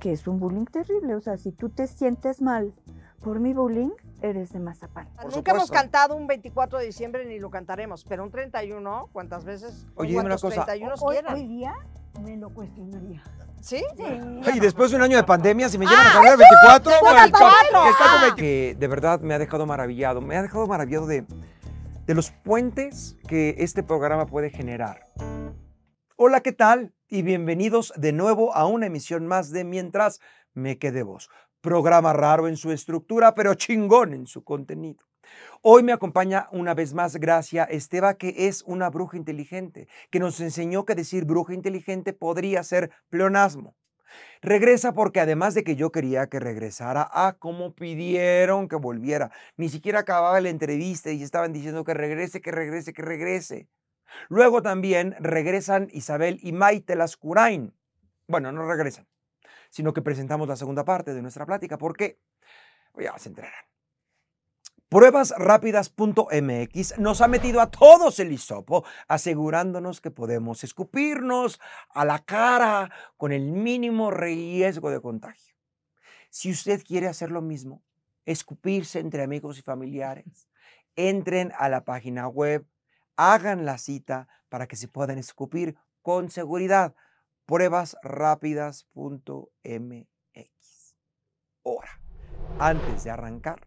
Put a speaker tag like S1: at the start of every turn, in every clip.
S1: que es un bullying terrible. O sea, si tú te sientes mal por mi bullying, eres de Mazapán.
S2: Nunca hemos cantado un 24 de diciembre ni lo cantaremos, pero un 31, ¿cuántas veces?
S3: Oye, dime una cosa.
S2: Hoy, día me lo cuestionaría. ¿Sí? y
S3: después de un año de pandemia, si me llevan a ah, cantar el 24, el ah. que, de verdad me ha dejado maravillado. Me ha dejado maravillado de, de los puentes que este programa puede generar. Hola, ¿qué tal? y bienvenidos de nuevo a una emisión más de Mientras me quede vos. Programa raro en su estructura, pero chingón en su contenido. Hoy me acompaña una vez más Gracia Esteba, que es una bruja inteligente, que nos enseñó que decir bruja inteligente podría ser pleonasmo. Regresa porque además de que yo quería que regresara ah, como pidieron que volviera, ni siquiera acababa la entrevista y estaban diciendo que regrese, que regrese, que regrese. Luego también regresan Isabel y Maite Lascurain. Bueno, no regresan, sino que presentamos la segunda parte de nuestra plática porque pues ya se centrar. Pruebasrápidas.mx nos ha metido a todos el hisopo, asegurándonos que podemos escupirnos a la cara con el mínimo riesgo de contagio. Si usted quiere hacer lo mismo, escupirse entre amigos y familiares, entren a la página web hagan la cita para que se puedan escupir con seguridad. Pruebasrápidas.mx. Ahora, antes de arrancar,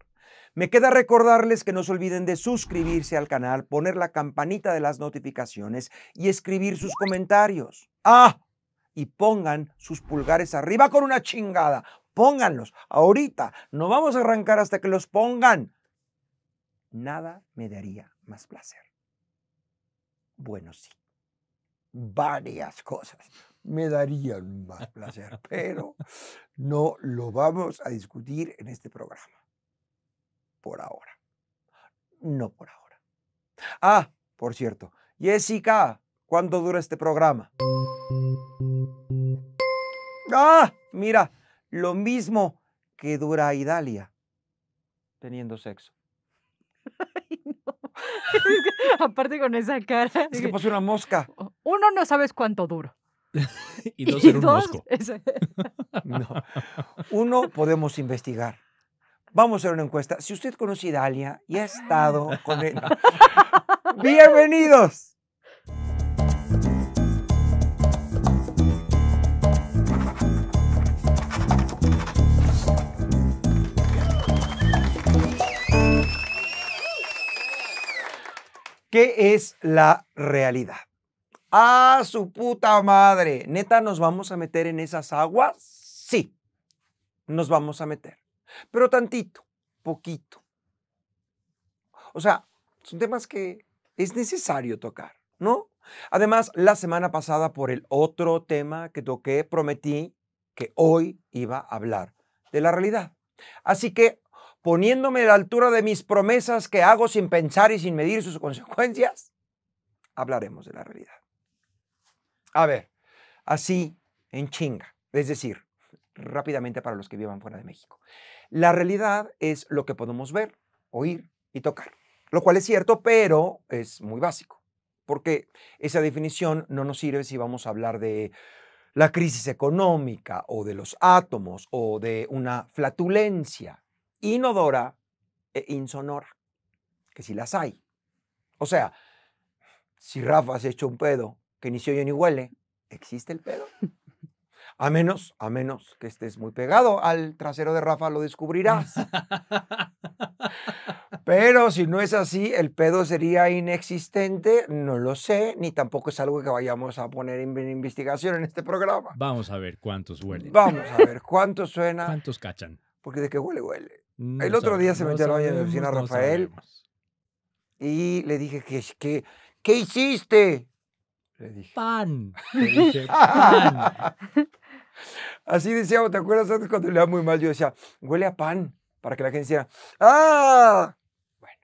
S3: me queda recordarles que no se olviden de suscribirse al canal, poner la campanita de las notificaciones y escribir sus comentarios. ¡Ah! Y pongan sus pulgares arriba con una chingada. Pónganlos ahorita. No vamos a arrancar hasta que los pongan. Nada me daría más placer. Bueno, sí, varias cosas me darían más placer, pero no lo vamos a discutir en este programa. Por ahora. No por ahora. Ah, por cierto, Jessica, ¿cuánto dura este programa? Ah, mira, lo mismo que dura Idalia teniendo sexo
S4: aparte con esa cara. Es, que, pasó
S3: una mosca.
S4: Uno no sabes cuánto duro. y dos, un mosco. no.
S3: Uno podemos investigar. Vamos a hacer una encuesta. Si usted conoce Dalia y ha estado con él. Bienvenidos ¿Qué es la realidad? ¡Ah, su puta madre! ¿Neta nos vamos a meter en esas aguas? Sí, nos vamos a meter. Pero tantito, poquito. O sea, son temas que es necesario tocar, ¿no? Además, la semana pasada, por el otro tema que toqué, prometí que hoy iba a hablar de la realidad. Así que poniéndome a la altura de mis promesas que hago sin pensar y sin medir sus consecuencias? Hablaremos de la realidad. A ver, así en chinga, es decir, rápidamente para los que vivan fuera de México. La realidad es lo que podemos ver, oír y tocar, lo cual es cierto, pero es muy básico, porque esa definición no nos sirve si vamos a hablar de la crisis económica o de los átomos o de una flatulencia inodora e insonora, que si las hay. O sea, si Rafa se echó un pedo que ni se oye ni huele, ¿existe el pedo? A menos, a menos que estés muy pegado al trasero de Rafa, lo descubrirás. Pero si no es así, el pedo sería inexistente, no lo sé, ni tampoco es algo que vayamos a poner en investigación en este programa. Vamos a ver cuántos huelen. Vamos a ver cuántos suena. ¿Cuántos cachan? porque de que huele, huele. el otro día se me echaron en la oficina Rafael y le dije que, que, ¿qué hiciste? Le dije. Pan. Así decíamos, ¿te acuerdas antes cuando le daba muy mal? Yo decía, huele a pan, para que la gente dijera, ¡ah! Bueno.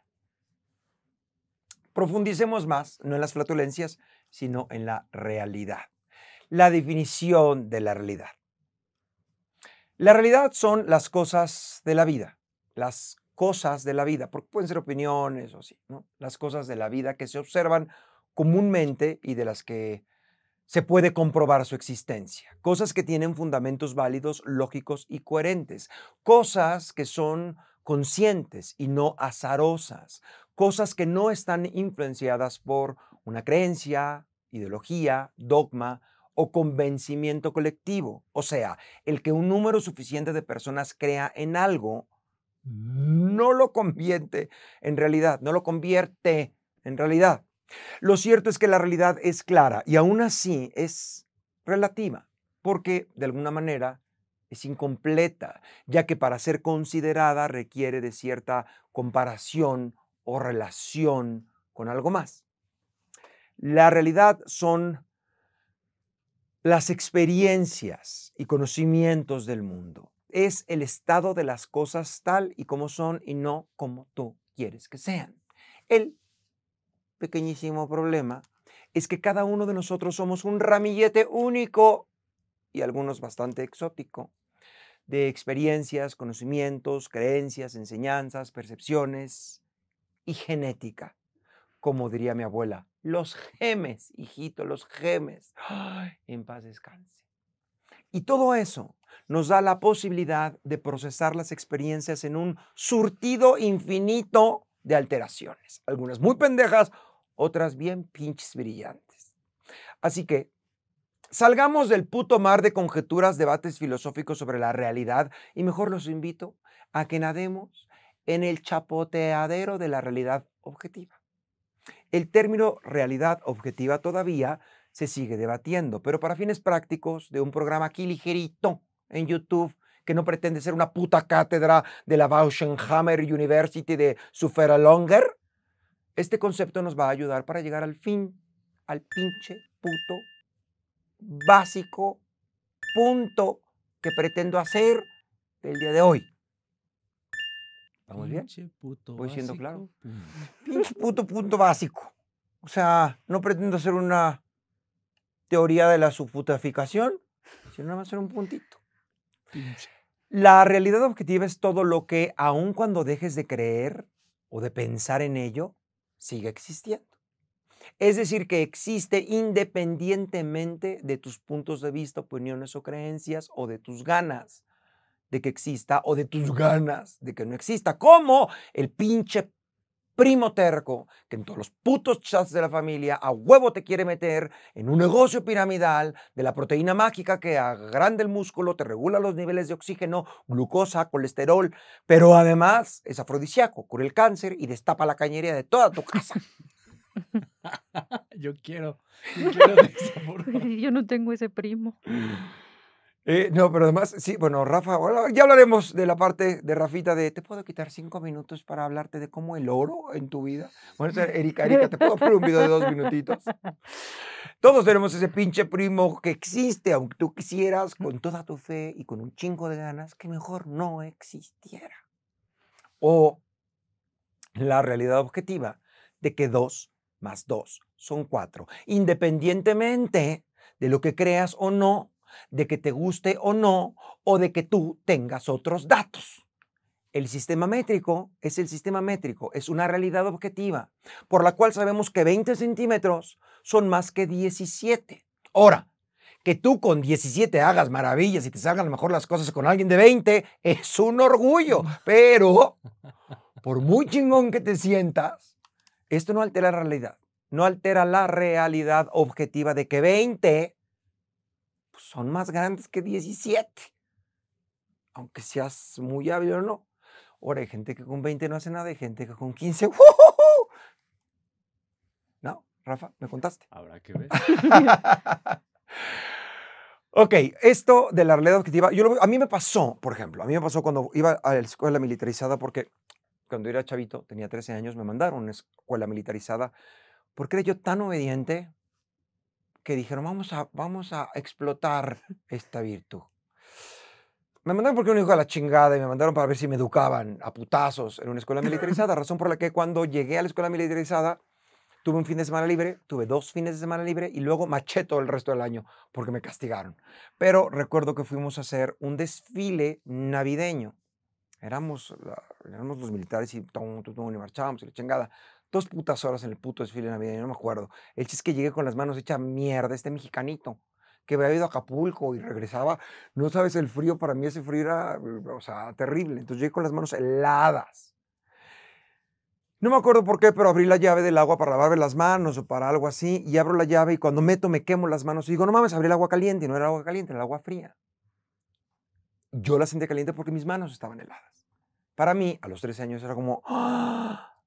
S3: Profundicemos más, no en las flatulencias, sino en la realidad. La definición de la realidad. La realidad son las cosas de la vida, las cosas de la vida, porque pueden ser opiniones o así, ¿no? Las cosas de la vida que se observan comúnmente y de las que se puede comprobar su existencia. Cosas que tienen fundamentos válidos, lógicos y coherentes. Cosas que son conscientes y no azarosas. Cosas que no están influenciadas por una creencia, ideología, dogma o convencimiento colectivo, o sea, el que un número suficiente de personas crea en algo no lo convierte en realidad, no lo convierte en realidad. Lo cierto es que la realidad es clara y aún así es relativa, porque de alguna manera es incompleta, ya que para ser considerada requiere de cierta comparación o relación con algo más. La realidad son las experiencias y conocimientos del mundo. Es el estado de las cosas tal y como son y no como tú quieres que sean. El pequeñísimo problema es que cada uno de nosotros somos un ramillete único y algunos bastante exótico de experiencias, conocimientos, creencias, enseñanzas, percepciones y genética como diría mi abuela, los gemes, hijito, los gemes. en paz descanse. Y todo eso nos da la posibilidad de procesar las experiencias en un surtido infinito de alteraciones, algunas muy pendejas, otras bien pinches brillantes. Así que salgamos del puto mar de conjeturas, debates filosóficos sobre la realidad y mejor los invito a que nademos en el chapoteadero de la realidad objetiva. El término realidad objetiva todavía se sigue debatiendo, pero para fines prácticos de un programa aquí ligerito en YouTube, que no pretende ser una puta cátedra de la Bauschenhammer University de longer, este concepto nos va a ayudar para llegar al fin, al pinche puto básico punto que pretendo hacer el día de hoy. ¿Estamos bien? ¿Voy siendo claro? Pinche puto punto básico. O sea, no pretendo hacer una teoría de la subputificación, sino nada más hacer un puntito. La realidad objetiva es todo lo que, aun cuando dejes de creer o de pensar en ello, sigue existiendo. Es decir, que existe independientemente de tus puntos de vista, opiniones o creencias o de tus ganas de que exista o de tus ganas de que no exista. Como el pinche primo terco que en todos los putos chats de la familia a huevo te quiere meter en un negocio piramidal de la proteína mágica que agranda el músculo, te regula los niveles de oxígeno, glucosa, colesterol, pero además es afrodisíaco, cura el cáncer y destapa la cañería de toda tu casa. yo quiero, Yo no tengo
S4: ese primo.
S3: Eh, no, pero además, sí, bueno, Rafa, ya hablaremos de la parte de Rafita de, ¿te puedo quitar cinco minutos para hablarte de cómo el oro en tu vida? Bueno, Erika, Erika, ¿te puedo poner un video de dos minutitos? Todos tenemos ese pinche primo que existe, aunque tú quisieras, con toda tu fe y con un chingo de ganas, que mejor no existiera. O la realidad objetiva de que dos más dos son cuatro, independientemente de lo que creas o no de que te guste o no, o de que tú tengas otros datos. El sistema métrico es el sistema métrico, es una realidad objetiva, por la cual sabemos que 20 centímetros son más que 17. Ahora, que tú con 17 hagas maravillas y te salgan mejor las cosas con alguien de 20 es un orgullo, pero por muy chingón que te sientas, esto no altera la realidad, no altera la realidad objetiva de que 20 pues, son más grandes que 17, aunque seas muy hábil o no. Ahora hay gente que con 20 no hace nada, hay gente que con 15, ¿no? Rafa, me contaste. Habrá que ver. ok, esto de la realidad objetiva, yo a mí me pasó, por ejemplo, a mí me pasó cuando iba a la escuela militarizada porque cuando era chavito, tenía 13 años, me mandaron a una escuela militarizada porque era yo tan obediente que dijeron, vamos a, vamos a explotar esta virtud. Me mandaron porque un hijo a la chingada y me mandaron para ver si me educaban a putazos en una escuela militarizada, razón por la que cuando llegué a la escuela militarizada tuve un fin de semana libre, tuve dos fines de semana libre y luego macheto el resto del año porque me castigaron. Pero recuerdo que fuimos a hacer un desfile navideño. Éramos, éramos los militares y, todos y marchábamos y la chingada dos putas horas en el puto desfile yo no me acuerdo. El chiste es que llegué con las manos hecha mierda, este mexicanito que había ido a Acapulco y regresaba, no sabes el frío, para mí ese frío era, o sea, terrible. Entonces llegué con las manos heladas. No me acuerdo por qué, pero abrí la llave del agua para lavarme las manos o para algo así, y abro la llave y cuando meto me quemo las manos y digo, no mames, abrí el agua caliente, y no era agua caliente, era el agua fría. Yo la sentí caliente porque mis manos estaban heladas. Para mí, a los 13 años, era como,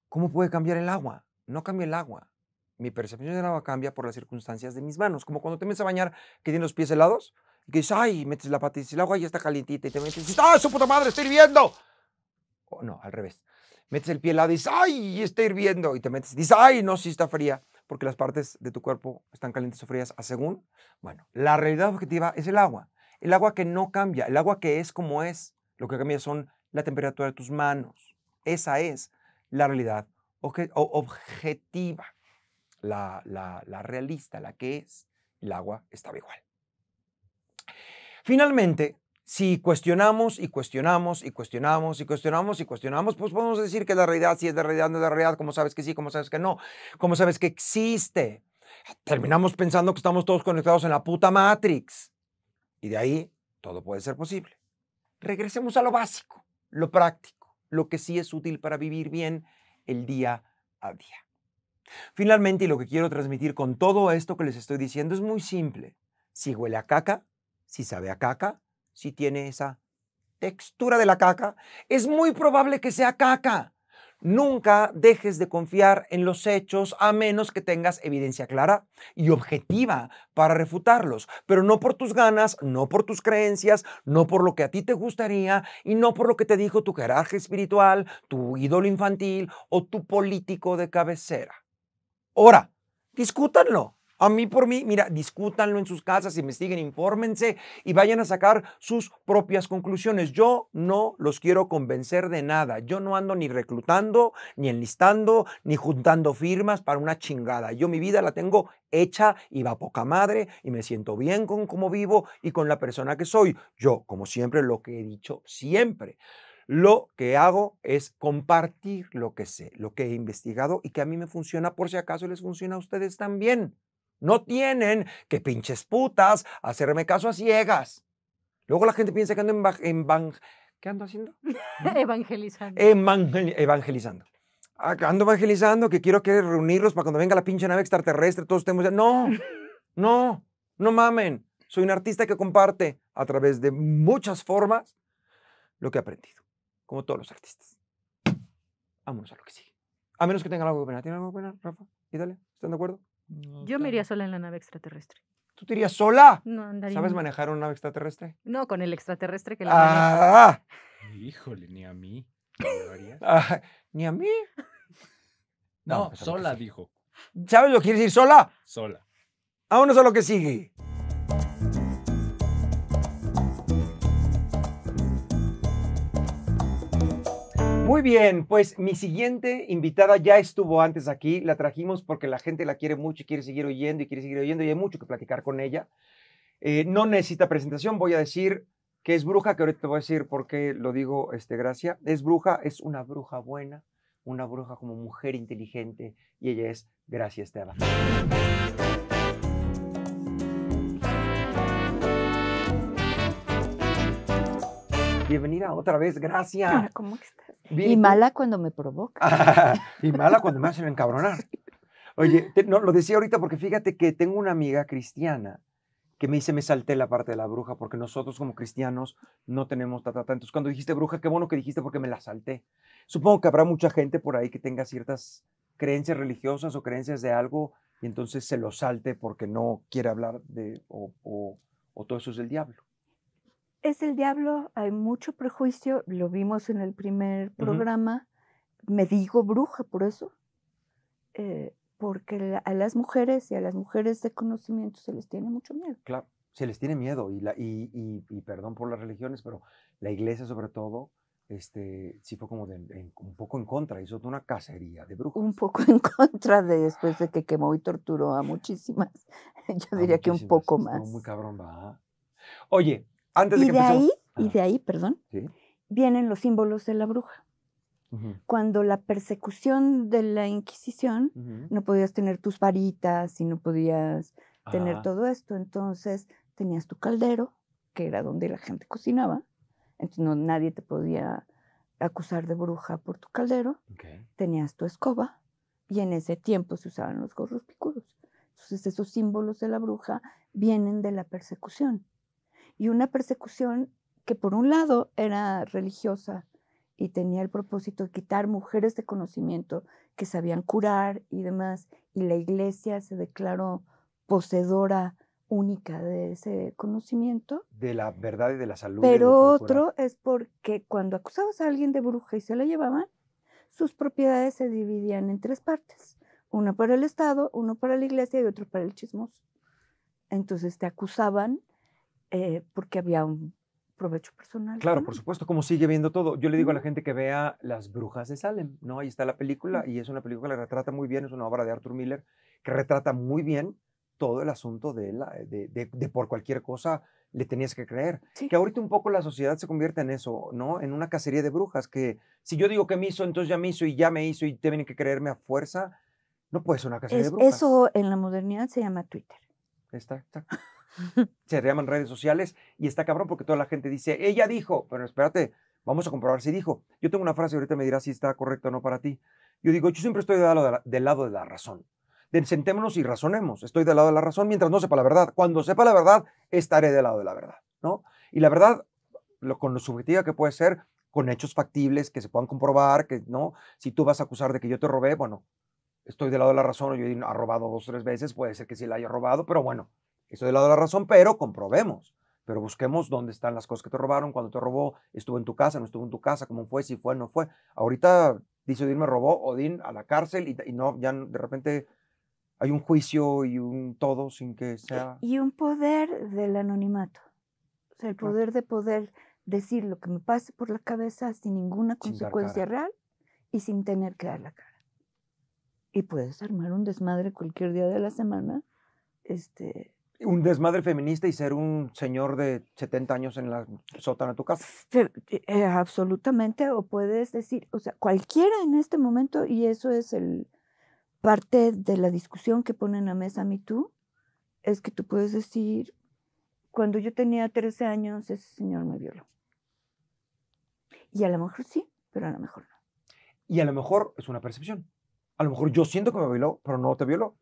S3: ¿Cómo puede cambiar el agua? No cambia el agua. Mi percepción del agua cambia por las circunstancias de mis manos. Como cuando te metes a bañar que tienes los pies helados y dices, ay, metes la pata y el agua ya está calientita y te metes y dices, ¡ay! Ah, su puta madre, está hirviendo! O, no, al revés. Metes el pie helado y dices, ¡ay, está hirviendo! Y te metes y dices, ¡ay, no, sí está fría! Porque las partes de tu cuerpo están calientes o frías a según. Bueno, la realidad objetiva es el agua. El agua que no cambia, el agua que es como es. Lo que cambia son la temperatura de tus manos. Esa es la realidad objetiva, la, realista, la que es. El agua estaba igual. Finalmente, si cuestionamos y cuestionamos y cuestionamos y cuestionamos y cuestionamos, pues podemos decir que la realidad, sí es la realidad, no es la realidad, como sabes que sí, como sabes que no, como sabes que existe. Terminamos pensando que estamos todos conectados en la puta Matrix. Y de ahí todo puede ser posible. Regresemos a lo básico, lo práctico lo que sí es útil para vivir bien el día a día. Finalmente, y lo que quiero transmitir con todo esto que les estoy diciendo es muy simple. Si huele a caca, si sabe a caca, si tiene esa textura de la caca, es muy probable que sea caca. Nunca dejes de confiar en los hechos a menos que tengas evidencia clara y objetiva para refutarlos, pero no por tus ganas, no por tus creencias, no por lo que a ti te gustaría y no por lo que te dijo tu jeraje espiritual, tu ídolo infantil o tu político de cabecera. Ahora, discútanlo. A mí por mí, mira, discútanlo en sus casas, investiguen, infórmense y vayan a sacar sus propias conclusiones. Yo no los quiero convencer de nada. Yo no ando ni reclutando, ni enlistando, ni juntando firmas para una chingada. Yo mi vida la tengo hecha y va poca madre y me siento bien con cómo vivo y con la persona que soy. Yo, como siempre, lo que he dicho siempre. Lo que hago es compartir lo que sé, lo que he investigado y que a mí me funciona por si acaso les funciona a ustedes también. No tienen que pinches putas hacerme caso a ciegas. Luego la gente piensa que ando en, en ¿Qué ando haciendo?
S4: evangelizando.
S3: evangelizando. Ah, ando evangelizando, que quiero que reunirlos para cuando venga la pinche nave extraterrestre, todos estemos... No, no, no mamen. Soy un artista que comparte a través de muchas formas lo que he aprendido, como todos los artistas. Vámonos a lo que sigue. A menos que tenga algo que opinar. ¿Tienen algo que opinar, Rafa? ¿Y ¿Están de acuerdo?
S4: Yo me iría sola en la nave extraterrestre.
S3: ¿Tú te irías sola? No, andaría. ¿Sabes manejar una nave extraterrestre?
S4: No, con el extraterrestre que la
S3: ah, Híjole, ni a mí. Ah, ni a mí. No, pues, sola, dijo. ¿Sabes lo que quiere decir sola? Sola. Vámonos no solo que sigue. Muy bien, pues mi siguiente invitada ya estuvo antes aquí, la trajimos porque la gente la quiere mucho y quiere seguir oyendo y quiere seguir oyendo y hay mucho que platicar con ella. Eh, no necesita presentación, voy a decir que es bruja, que ahorita te voy a decir por qué lo digo, este, Gracia. Es bruja, es una bruja buena, una bruja como mujer inteligente y ella es Gracia Esteban. Bienvenida otra vez, gracias. ¿Cómo estás?
S1: Bien. Y mala cuando me provoca.
S3: y mala cuando me hacen encabronar. Oye, no, lo decía ahorita porque fíjate que tengo una amiga cristiana que me dice, me salté la parte de la bruja, porque nosotros como cristianos no tenemos tata". Entonces, cuando dijiste bruja, qué bueno que dijiste porque me la salté. Supongo que habrá mucha gente por ahí que tenga ciertas creencias religiosas o creencias de algo y entonces se lo salte porque no quiere hablar de o, o todo eso es del diablo
S1: es el diablo, hay mucho prejuicio, lo vimos en el primer programa, me digo bruja por eso, eh, porque a las mujeres y a las mujeres de conocimiento se les tiene mucho miedo.
S3: Claro, se les tiene miedo y, la, y, y, perdón por las religiones, pero la iglesia sobre todo, este, sí fue como un poco en contra, hizo una cacería de brujas.
S1: Un poco en contra de después de que quemó y torturó a muchísimas, yo diría que un poco más. muy
S3: cabrón, va. Oye, y de ahí,
S1: y de ahí, perdón, vienen los símbolos de la bruja. Cuando la persecución de la Inquisición, no podías tener tus varitas y no podías tener ah. todo esto. Entonces tenías tu caldero, que era donde la gente cocinaba. Entonces nadie te podía acusar de bruja por tu caldero. Tenías tu escoba y en ese tiempo se usaban los gorros picudos. Entonces esos símbolos de la bruja vienen de la persecución y una persecución que por un lado era religiosa y tenía el propósito de quitar mujeres de conocimiento que sabían curar y demás, y la iglesia se declaró poseedora única de ese conocimiento.
S3: De la verdad y de la salud. Pero otro
S1: es porque cuando acusabas a alguien de bruja y se la llevaban, sus propiedades se dividían en tres partes. Una para el Estado, uno para la iglesia y otro para el chismoso. Entonces te acusaban eh, porque había un provecho personal.
S3: Claro, por supuesto, como sigue viendo todo. Yo le digo a la gente que vea Las Brujas de Salem, ¿no? Ahí está la película mm. y es una película que retrata muy bien, es una obra de Arthur Miller que retrata muy bien todo el asunto de, la, de, de, por cualquier cosa le tenías que creer. Que ahorita un poco la sociedad se convierte en eso, ¿no? En una cacería de brujas, que si yo digo que me hizo, entonces ya me hizo y ya me hizo y tienen que creerme a fuerza, no puede ser una cacería de brujas.
S1: Eso en la modernidad se llama Twitter.
S3: Está, está se llaman redes sociales y está cabrón porque toda la gente dice, ella dijo, pero espérate, vamos a comprobar si dijo. Yo tengo una frase, ahorita me dirás si está correcta o no para ti. Yo digo, yo siempre estoy del lado de la, lado de la razón. sentémonos y razonemos. Estoy del lado de la razón mientras no sepa la verdad. Cuando sepa la verdad, estaré del lado de la verdad, ¿no? Y la verdad, lo, con lo subjetiva que puede ser, con hechos factibles que se puedan comprobar, que no, si tú vas a acusar de que yo te robé, bueno, estoy del lado de la razón, yo he robado dos o tres veces, puede ser que sí la haya robado, pero bueno, Estoy del lado de la razón, pero comprobemos. Pero busquemos dónde están las cosas que te robaron, cuando te robó, estuvo en tu casa, no estuvo en tu casa, cómo fue, si fue, no fue. Ahorita dice Odín me robó, Odín a la cárcel y, no, ya de repente hay un juicio y un todo sin que eh, sea.
S1: Y un poder del anonimato. O sea, el poder de poder decir lo que me pase por la cabeza sin ninguna consecuencia real y sin tener que dar la cara. Y puedes armar un desmadre cualquier día de la semana, este,
S3: un desmadre feminista y ser un señor de 70 años en la sótana de tu casa.
S1: Eh, eh, absolutamente, o puedes decir, o sea, cualquiera en este momento, y eso es el parte de la discusión que ponen a mesa mi tú, es que tú puedes decir, cuando yo tenía 13 años, ese señor me violó. Y a lo mejor sí,
S3: pero a lo mejor no. Y a lo mejor es una percepción. A lo mejor yo siento que me violó, pero no te violó.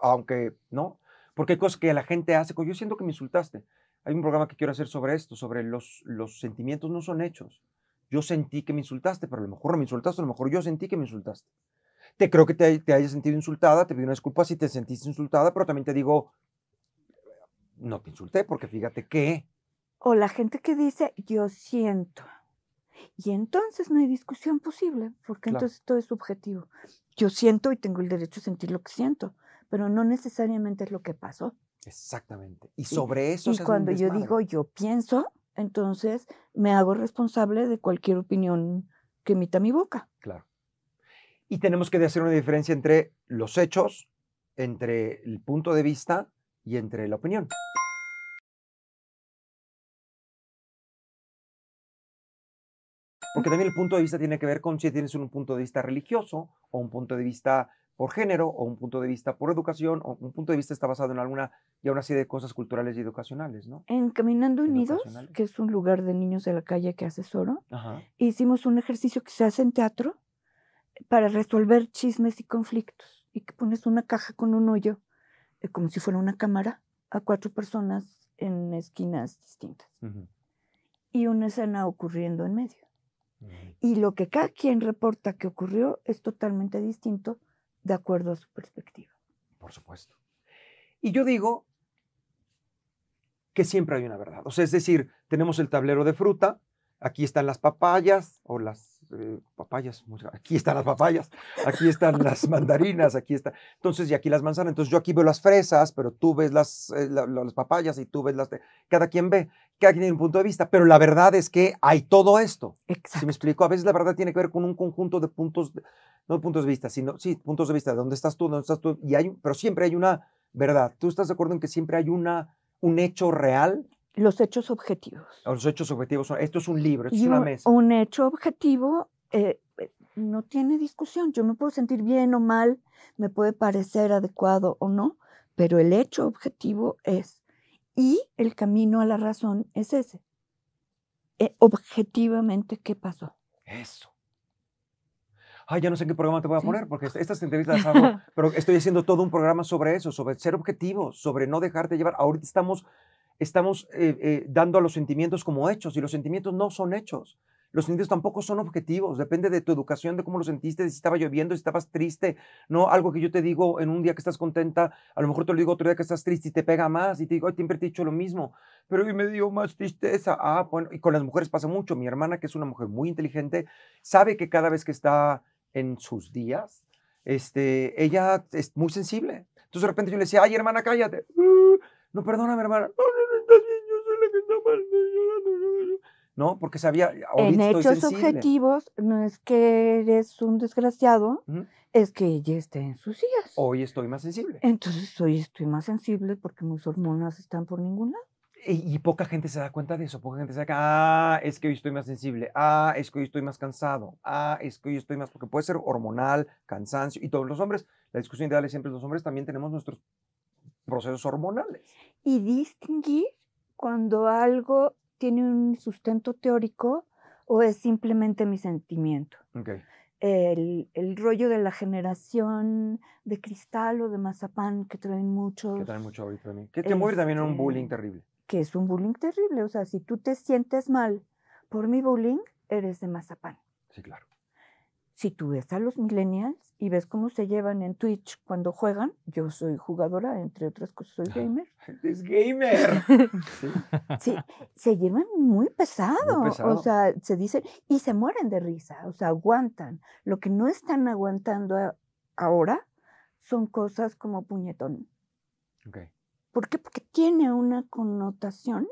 S3: Aunque no. Porque hay cosas que la gente hace, pues, yo siento que me insultaste. Hay un programa que quiero hacer sobre esto, sobre los, sentimientos no son hechos. Yo sentí que me insultaste, pero a lo mejor no me insultaste, a lo mejor yo sentí que me insultaste. Te creo que te, hayas sentido insultada, te pido una disculpa si te sentiste insultada, pero también te digo, no te insulté porque fíjate que...
S1: O la gente que dice, yo siento. Y entonces no hay discusión posible, porque entonces todo es subjetivo. Yo siento y tengo el derecho a sentir lo que siento pero no necesariamente es lo que pasó.
S3: Exactamente. Y sobre eso... Y, cuando yo digo
S1: yo pienso, entonces me hago responsable de cualquier opinión que emita mi boca.
S3: Claro. Y tenemos que hacer una diferencia entre los hechos, entre el punto de vista y entre la opinión. Porque también el punto de vista tiene que ver con si tienes un punto de vista religioso o un punto de vista por género o un punto de vista por educación o un punto de vista está basado en alguna y una serie de cosas culturales y educacionales, ¿no?
S1: En Caminando Unidos, que es un lugar de niños de la calle que asesoro, hicimos un ejercicio que se hace en teatro para resolver chismes y conflictos y que pones una caja con un hoyo eh, como si fuera una cámara a cuatro personas en esquinas distintas y una escena ocurriendo en medio. Y lo que cada quien reporta que ocurrió es totalmente distinto de acuerdo a su perspectiva.
S3: Por supuesto. Y yo digo que siempre hay una verdad. O sea, es decir, tenemos el tablero de fruta, aquí están las papayas o las eh, papayas, aquí están las papayas, aquí están las mandarinas, aquí está, entonces, y aquí las manzanas, entonces yo aquí veo las fresas, pero tú ves las, eh, papayas y tú ves las, cada quien ve, cada quien tiene un punto de vista, pero la verdad es que hay todo esto. Si me explico, a veces la verdad tiene que ver con un conjunto de puntos, de, puntos de vista, sino, sí, puntos de vista, dónde estás tú, dónde estás tú, y hay, pero siempre hay una verdad. ¿Tú estás de acuerdo en que siempre hay una, un hecho real? Los hechos objetivos. Los hechos objetivos son, esto es un libro, esto es una mesa.
S1: Un hecho objetivo eh, eh, no tiene discusión. Yo me puedo sentir bien o mal, me puede parecer adecuado o no, pero el hecho objetivo es. Y el camino a la razón es ese. Eh, objetivamente, ¿qué pasó?
S3: Eso. Ay, ya no sé qué programa te voy a poner, porque estas entrevistas pero estoy haciendo todo un programa sobre eso, sobre ser objetivo, sobre no dejarte llevar. Ahorita estamos estamos eh, eh, dando a los sentimientos como hechos y los sentimientos no son hechos. Los sentimientos tampoco son objetivos, depende de tu educación, de cómo lo sentiste, si estaba lloviendo, si estabas triste, no algo que yo te digo en un día que estás contenta, a lo mejor te lo digo otro día que estás triste y te pega más y te digo, Ay, siempre te he dicho lo mismo, pero hoy me dio más tristeza. Ah, bueno, y con las mujeres pasa mucho. Mi hermana, que es una mujer muy inteligente, sabe que cada vez que está en sus días, este, ella es muy sensible. Entonces de repente yo le decía, ay hermana, cállate no, perdóname, hermana. No, porque sabía, En hechos objetivos,
S1: no es que eres un desgraciado, es que ella esté en sus días.
S3: Hoy estoy más sensible.
S1: Entonces hoy estoy más sensible porque
S3: mis hormonas están por ningún lado. Y, poca gente se da cuenta de eso, poca gente se da cuenta, ah, es que hoy estoy más sensible, ah, es que hoy estoy más cansado, ah, es que hoy estoy más, porque puede ser hormonal, cansancio, y todos los hombres, la discusión ideal es siempre los hombres también tenemos nuestros procesos hormonales.
S1: Y distinguir cuando algo tiene un sustento teórico o es simplemente mi sentimiento. El, rollo de la generación de cristal o de mazapán que traen muchos. Que traen
S3: mucho ahorita también. Que, te este, también un bullying este, terrible.
S1: Que es un bullying terrible. O sea, si tú te sientes mal por mi bullying, eres de mazapán. Sí, claro. Si tú ves a los millennials y ves cómo se llevan en Twitch cuando juegan, yo soy jugadora, entre otras cosas, soy ah, gamer.
S3: ¡Es gamer! sí.
S1: se llevan muy pesado, O sea, se dicen, y se mueren de risa, o sea, aguantan. Lo que no están aguantando ahora son cosas como puñetón. ¿Por qué? Porque tiene una connotación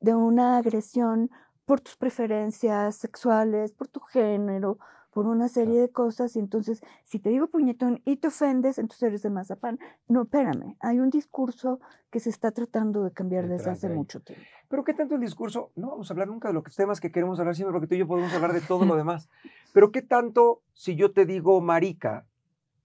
S1: de una agresión por tus preferencias sexuales, por tu género, por una serie de cosas. Y entonces, si te digo puñetón y te ofendes, entonces eres de mazapán. No, espérame, hay un discurso que se está tratando de cambiar desde hace mucho tiempo.
S3: Pero ¿qué tanto el discurso? No vamos a hablar nunca de los temas que queremos hablar siempre, porque tú y yo podemos hablar de todo lo demás. Pero ¿qué tanto si yo te digo marica,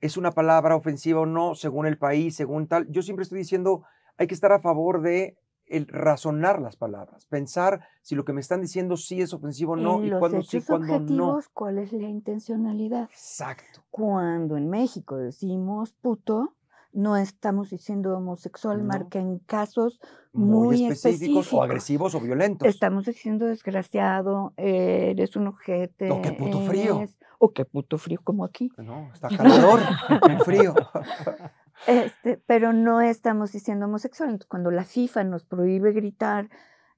S3: es una palabra ofensiva o no, según el país, según tal? Yo siempre estoy diciendo, hay que estar a favor de el razonar las palabras, pensar si lo que me están diciendo sí es ofensivo o no y cuando sí, cuando no.
S1: ¿Cuál es la intencionalidad? Exacto. Cuando en México decimos puto, no estamos diciendo homosexual, marca en casos muy, específicos, o
S3: agresivos o violentos. Estamos
S1: diciendo desgraciado, eres un objeto O qué puto frío.
S3: O qué puto frío como aquí. No, está calor, frío.
S1: Este, pero no estamos diciendo homosexual. cuando la FIFA nos prohíbe gritar,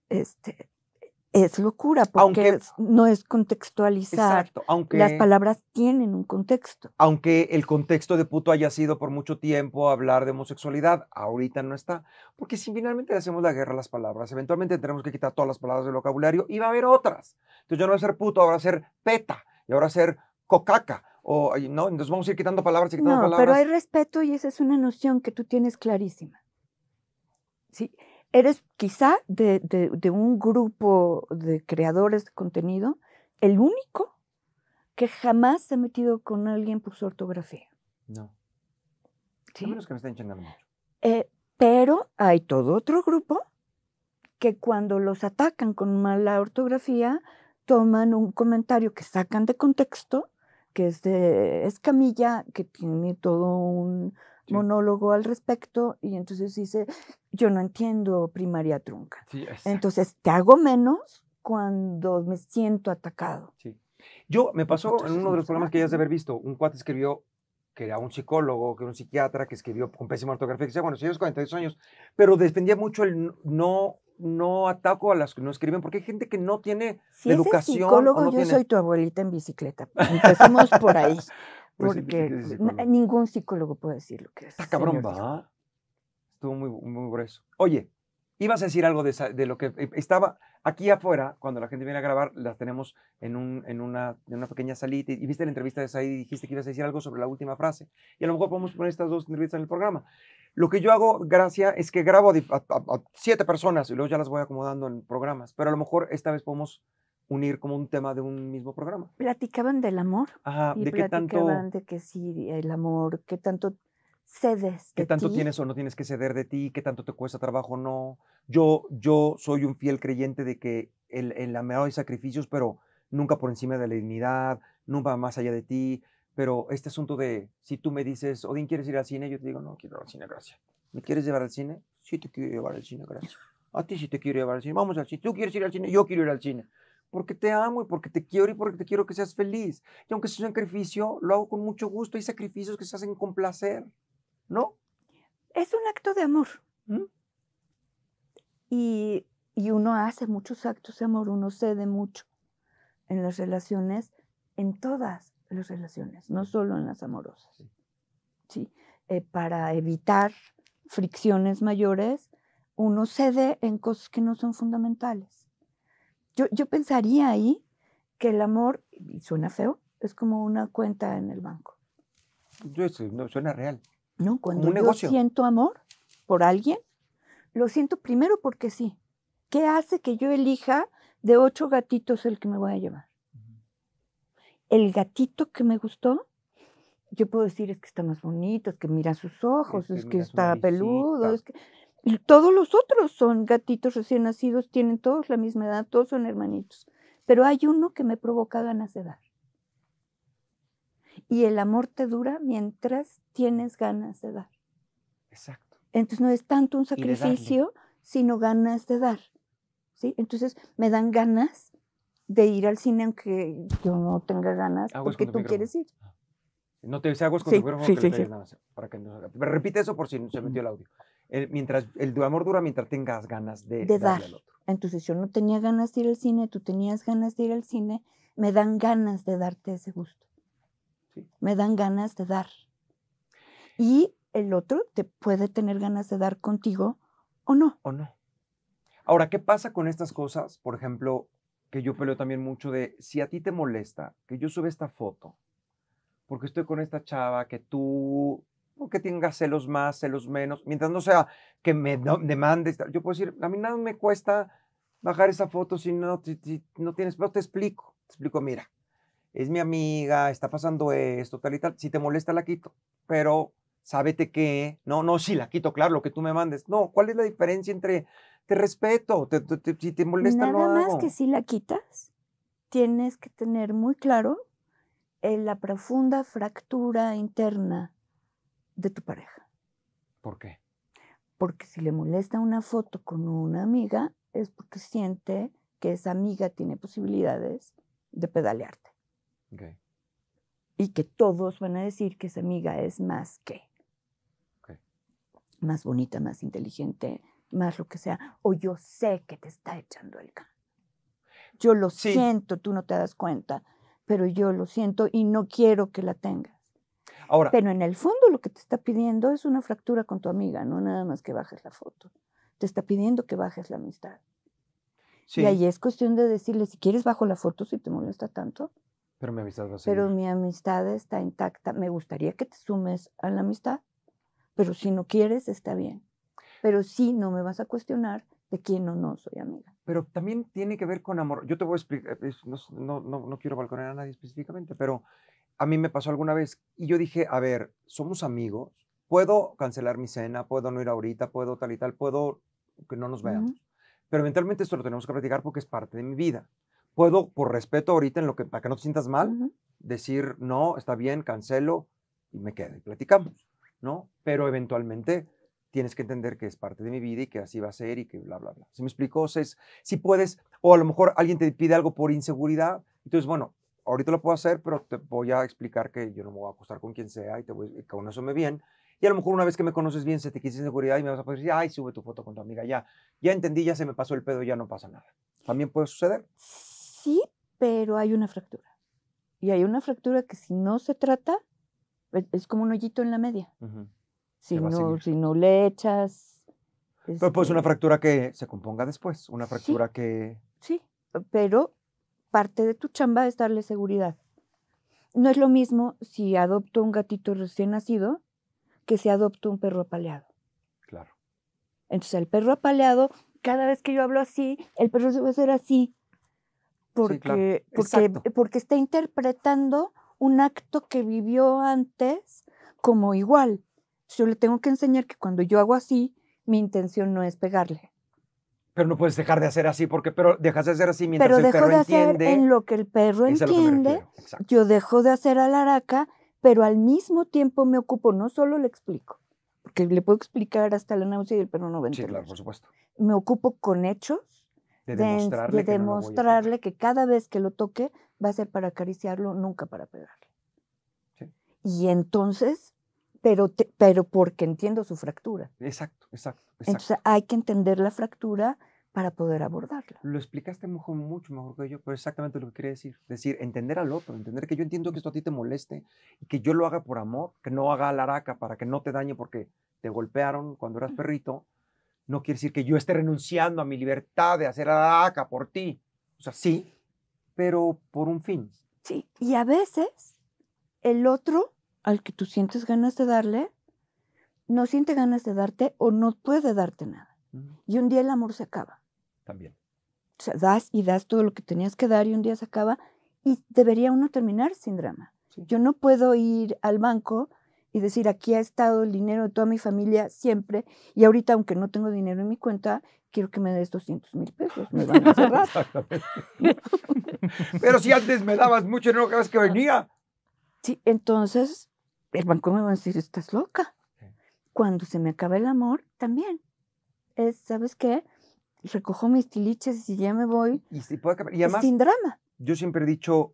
S1: este, es locura, porque no es contextualizar. Exacto, aunque, Las palabras tienen un contexto.
S3: Aunque el contexto de puto haya sido por mucho tiempo hablar de homosexualidad, ahorita no está. Porque si finalmente hacemos la guerra a las palabras, eventualmente tendremos que quitar todas las palabras del vocabulario y va a haber otras. Entonces yo no voy a ser puto, ahora voy a ser peta, y ahora voy a ser cocaca, o no, nos vamos a ir quitando palabras y quitando no, Pero hay
S1: respeto y esa es una noción que tú tienes clarísima. Sí, eres quizá de, un grupo de creadores de contenido el único que jamás se ha metido con alguien por su ortografía.
S3: No. Sí. menos que me estén chingando mucho.
S1: Eh, pero hay todo otro grupo que cuando los atacan con mala ortografía, toman un comentario que sacan de contexto que es de Escamilla, que tiene todo un monólogo al respecto, y entonces dice, yo no entiendo primaria trunca. entonces, te hago menos cuando me siento atacado.
S3: Sí. Yo me pasó en uno de los programas que ya has de haber visto, un cuate escribió que era un psicólogo, que era un psiquiatra, que escribió con pésima ortografía, que decía, bueno, si ellos 42 años, pero defendía mucho el no no ataco a las que no escriben, porque hay gente que no tiene educación. Si psicólogo, yo soy
S1: tu abuelita en bicicleta.
S3: Empecemos por ahí. Pues porque
S1: ningún psicólogo puede decir lo que es. cabrón,
S3: va. Estuvo muy, muy grueso. Oye, Ibas a decir algo de, lo que e, estaba aquí afuera, cuando la gente viene a grabar, las tenemos en, un, en, una, una, pequeña salita y, viste la entrevista de Said y dijiste que ibas a decir algo sobre la última frase. Y a lo mejor podemos poner estas dos entrevistas en el programa. Lo que yo hago, gracia, es que grabo a, siete personas y luego ya las voy acomodando en programas, pero a lo mejor esta vez podemos unir como un tema de un mismo programa.
S1: Platicaban del amor.
S3: Ajá, ¿de qué tanto?
S1: de que sí, el amor, qué tanto cedes. ¿Qué tanto tienes
S3: o no tienes que ceder de ti? ¿Qué tanto te cuesta trabajo o no? Yo, yo soy un fiel creyente de que el, la amado hay sacrificios, pero nunca por encima de la dignidad, nunca más allá de ti. Pero este asunto de si tú me dices, Odín, ¿quieres ir al cine? Yo te digo, no quiero ir al cine, gracias. ¿Me quieres llevar al cine? Sí, te quiero llevar al cine, gracias. A ti sí te quiero llevar al cine. Vamos al cine. Tú quieres ir al cine, yo quiero ir al cine porque te amo y porque te quiero y porque te quiero que seas feliz. Y aunque sea un sacrificio, lo hago con mucho gusto. Hay sacrificios que se hacen con placer. ¿no? Es un acto de amor.
S1: Y, uno hace muchos actos de amor, uno cede mucho en las relaciones, en todas las relaciones, no solo en las amorosas. ¿sí? Eh, para evitar fricciones mayores, uno cede en cosas que no son fundamentales. Yo, pensaría ahí que el amor, y suena feo, es como una cuenta en el banco.
S3: Yo, no, suena real. ¿no? Cuando yo siento
S1: amor por alguien, lo siento primero porque sí. ¿Qué hace que yo elija de ocho gatitos el que me voy a llevar? El gatito que me gustó, yo puedo decir es que está más bonito, es que mira sus ojos, es que, está peludo, es que... todos los otros son gatitos recién nacidos, tienen todos la misma edad, todos son hermanitos. Pero hay uno que me provoca ganas de dar. Y el amor te dura mientras tienes ganas de dar. Exacto. Entonces no es tanto un sacrificio, sino ganas de dar. ¿sí? Entonces me dan ganas de ir al cine aunque yo no tenga ganas, porque tú quieres ir. Ah.
S3: No te hago con sí, tu sí, sí, repite eso por si se metió mm. el audio. El, mientras, el amor dura mientras tengas ganas de, dar. Al
S1: otro. Entonces yo no tenía ganas de ir al cine, tú tenías ganas de ir al cine, me dan ganas de darte ese gusto. Me dan ganas de dar. Y el otro te puede tener ganas de dar contigo
S3: o no. O no. Ahora, ¿qué pasa con estas cosas? Por ejemplo, que yo peleo también mucho de si a ti te molesta que yo sube esta foto, porque estoy con esta chava que tú o que tengas celos más, celos menos, mientras no sea que me demandes. Yo puedo decir, a mí nada me cuesta bajar esa foto si no, si no tienes, pero te explico. Te explico, mira, es mi amiga, está pasando esto, tal y tal, si te molesta la quito, pero sábete que, no, no, si la quito, claro, lo que tú me mandes, no, ¿cuál es la diferencia entre, te respeto, si te molesta Nada más que
S1: si la quitas, tienes que tener muy claro eh, la profunda fractura interna de tu pareja.
S3: ¿Por qué? Porque si
S1: le molesta una foto con una amiga, es porque siente que esa amiga tiene posibilidades de pedalearte. Y que todos van a decir que esa amiga es más que. Más bonita, más inteligente, más lo que sea. O yo sé que te está echando el can. Yo lo siento, tú no te das cuenta, pero yo lo siento y no quiero que la tengas. Ahora, pero en el fondo lo que te está pidiendo es una fractura con tu amiga, no nada más que bajes la foto. Te está pidiendo que bajes la amistad. Y ahí es cuestión de decirle, si quieres bajo la foto, si te molesta tanto,
S3: pero mi amistad Pero
S1: mi amistad está intacta. Me gustaría que te sumes a la amistad, pero si no quieres, está bien. Pero sí, no me vas a cuestionar de quién o no soy amiga.
S3: Pero también tiene que ver con amor. Yo te voy a explicar, eh, no, quiero balconear a nadie específicamente, pero a mí me pasó alguna vez y yo dije, a ver, somos amigos, puedo cancelar mi cena, puedo no ir ahorita, puedo tal y tal, puedo que no nos veamos. Pero mentalmente esto lo tenemos que platicar porque es parte de mi vida puedo, por respeto ahorita, en lo que, para que no te sientas mal, decir, no, está bien, cancelo y me quedo y platicamos, ¿no? Pero eventualmente tienes que entender que es parte de mi vida y que así va a ser y que bla, bla, bla. ¿Se me explicó? O es, si puedes, o a lo mejor alguien te pide algo por inseguridad, entonces, bueno, ahorita lo puedo hacer, pero te voy a explicar que yo no me voy a acostar con quien sea y te voy, con eso me bien. Y a lo mejor una vez que me conoces bien, se te quise inseguridad y me vas a poder decir, ay, sube tu foto con tu amiga, ya, ya entendí, ya se me pasó el pedo, ya no pasa nada. También puede suceder
S1: sí, pero hay una fractura. Y hay una fractura que si no se trata, e-, es como un hoyito en la media. si, no, si no le echas...
S3: pues una fractura que se componga después, una fractura que...
S1: Sí, pero parte de tu chamba es darle seguridad. No es lo mismo si adopto un gatito recién nacido que si adopto un perro apaleado. Claro. Entonces el perro apaleado, cada vez que yo hablo así, el perro se va a hacer así porque, está interpretando un acto que vivió antes como igual. Yo le tengo que enseñar que cuando yo hago así, mi intención no es pegarle.
S3: Pero no puedes dejar de hacer así, porque pero dejas de hacer así mientras pero el en lo
S1: que el perro entiende, yo dejo de hacer a la araca, pero al mismo tiempo me ocupo, no solo le explico, porque le puedo explicar hasta la náusea y el perro no va
S3: Sí, claro, por supuesto.
S1: Me ocupo con hechos de demostrarle, que, cada vez que lo toque va a ser para acariciarlo, nunca para pegarle. Y entonces, pero, pero porque entiendo su fractura.
S3: Exacto, exacto, Entonces
S1: hay que entender la fractura para poder abordarla.
S3: Lo explicaste mucho mucho mejor que yo, pero exactamente lo que quería decir. Decir, entender al otro, entender que yo entiendo que esto a ti te moleste y que yo lo haga por amor, que no haga araca para que no te dañe porque te golpearon cuando eras perrito no quiere decir que yo esté renunciando a mi libertad de hacer la acá por ti. O sea, sí, pero por un fin. Sí,
S1: y a veces el otro al que tú sientes ganas de darle, no siente ganas de darte o no puede darte nada. Y un día el amor se acaba. También. O sea, das y das todo lo que tenías que dar y un día se acaba y debería uno terminar sin drama. Yo no puedo ir al banco decir, aquí ha estado el dinero de toda mi familia siempre y ahorita, aunque no tengo dinero en mi cuenta, quiero que me des 200 mil pesos, me van a cerrar.
S3: Pero si antes me dabas mucho dinero cada vez que venía.
S1: Sí, entonces el banco me va a decir, estás loca. Cuando se me acaba el amor, también. Es, ¿sabes qué? Recojo mis tiliches y ya me voy.
S3: Y, sin drama. Yo siempre he dicho,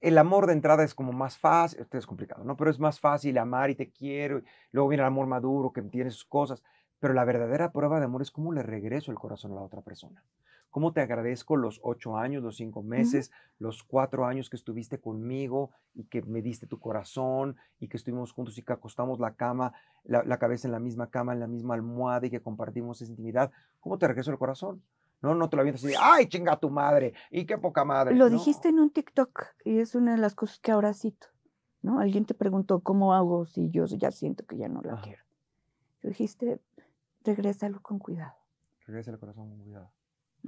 S3: el amor de entrada es como más fácil, esto es complicado, ¿no? Pero es más fácil amar y te quiero. Y luego viene el amor maduro que tiene sus cosas. Pero la verdadera prueba de amor es cómo le regreso el corazón a la otra persona. Cómo te agradezco los ocho años, los cinco meses, los cuatro años que estuviste conmigo y que me diste tu corazón y que estuvimos juntos y que acostamos la cama, la cabeza en la misma cama, en la misma almohada y que compartimos esa intimidad. ¿Cómo te regreso el corazón? No, no te lo avientas así ay, chinga tu madre, y qué poca madre. Lo dijiste
S1: en un TikTok y es una de las cosas que ahora cito, ¿no? Alguien te preguntó, ¿cómo hago si yo ya siento que ya no la quiero? Lo dijiste, regrésalo con cuidado.
S3: Regrésalo corazón con cuidado.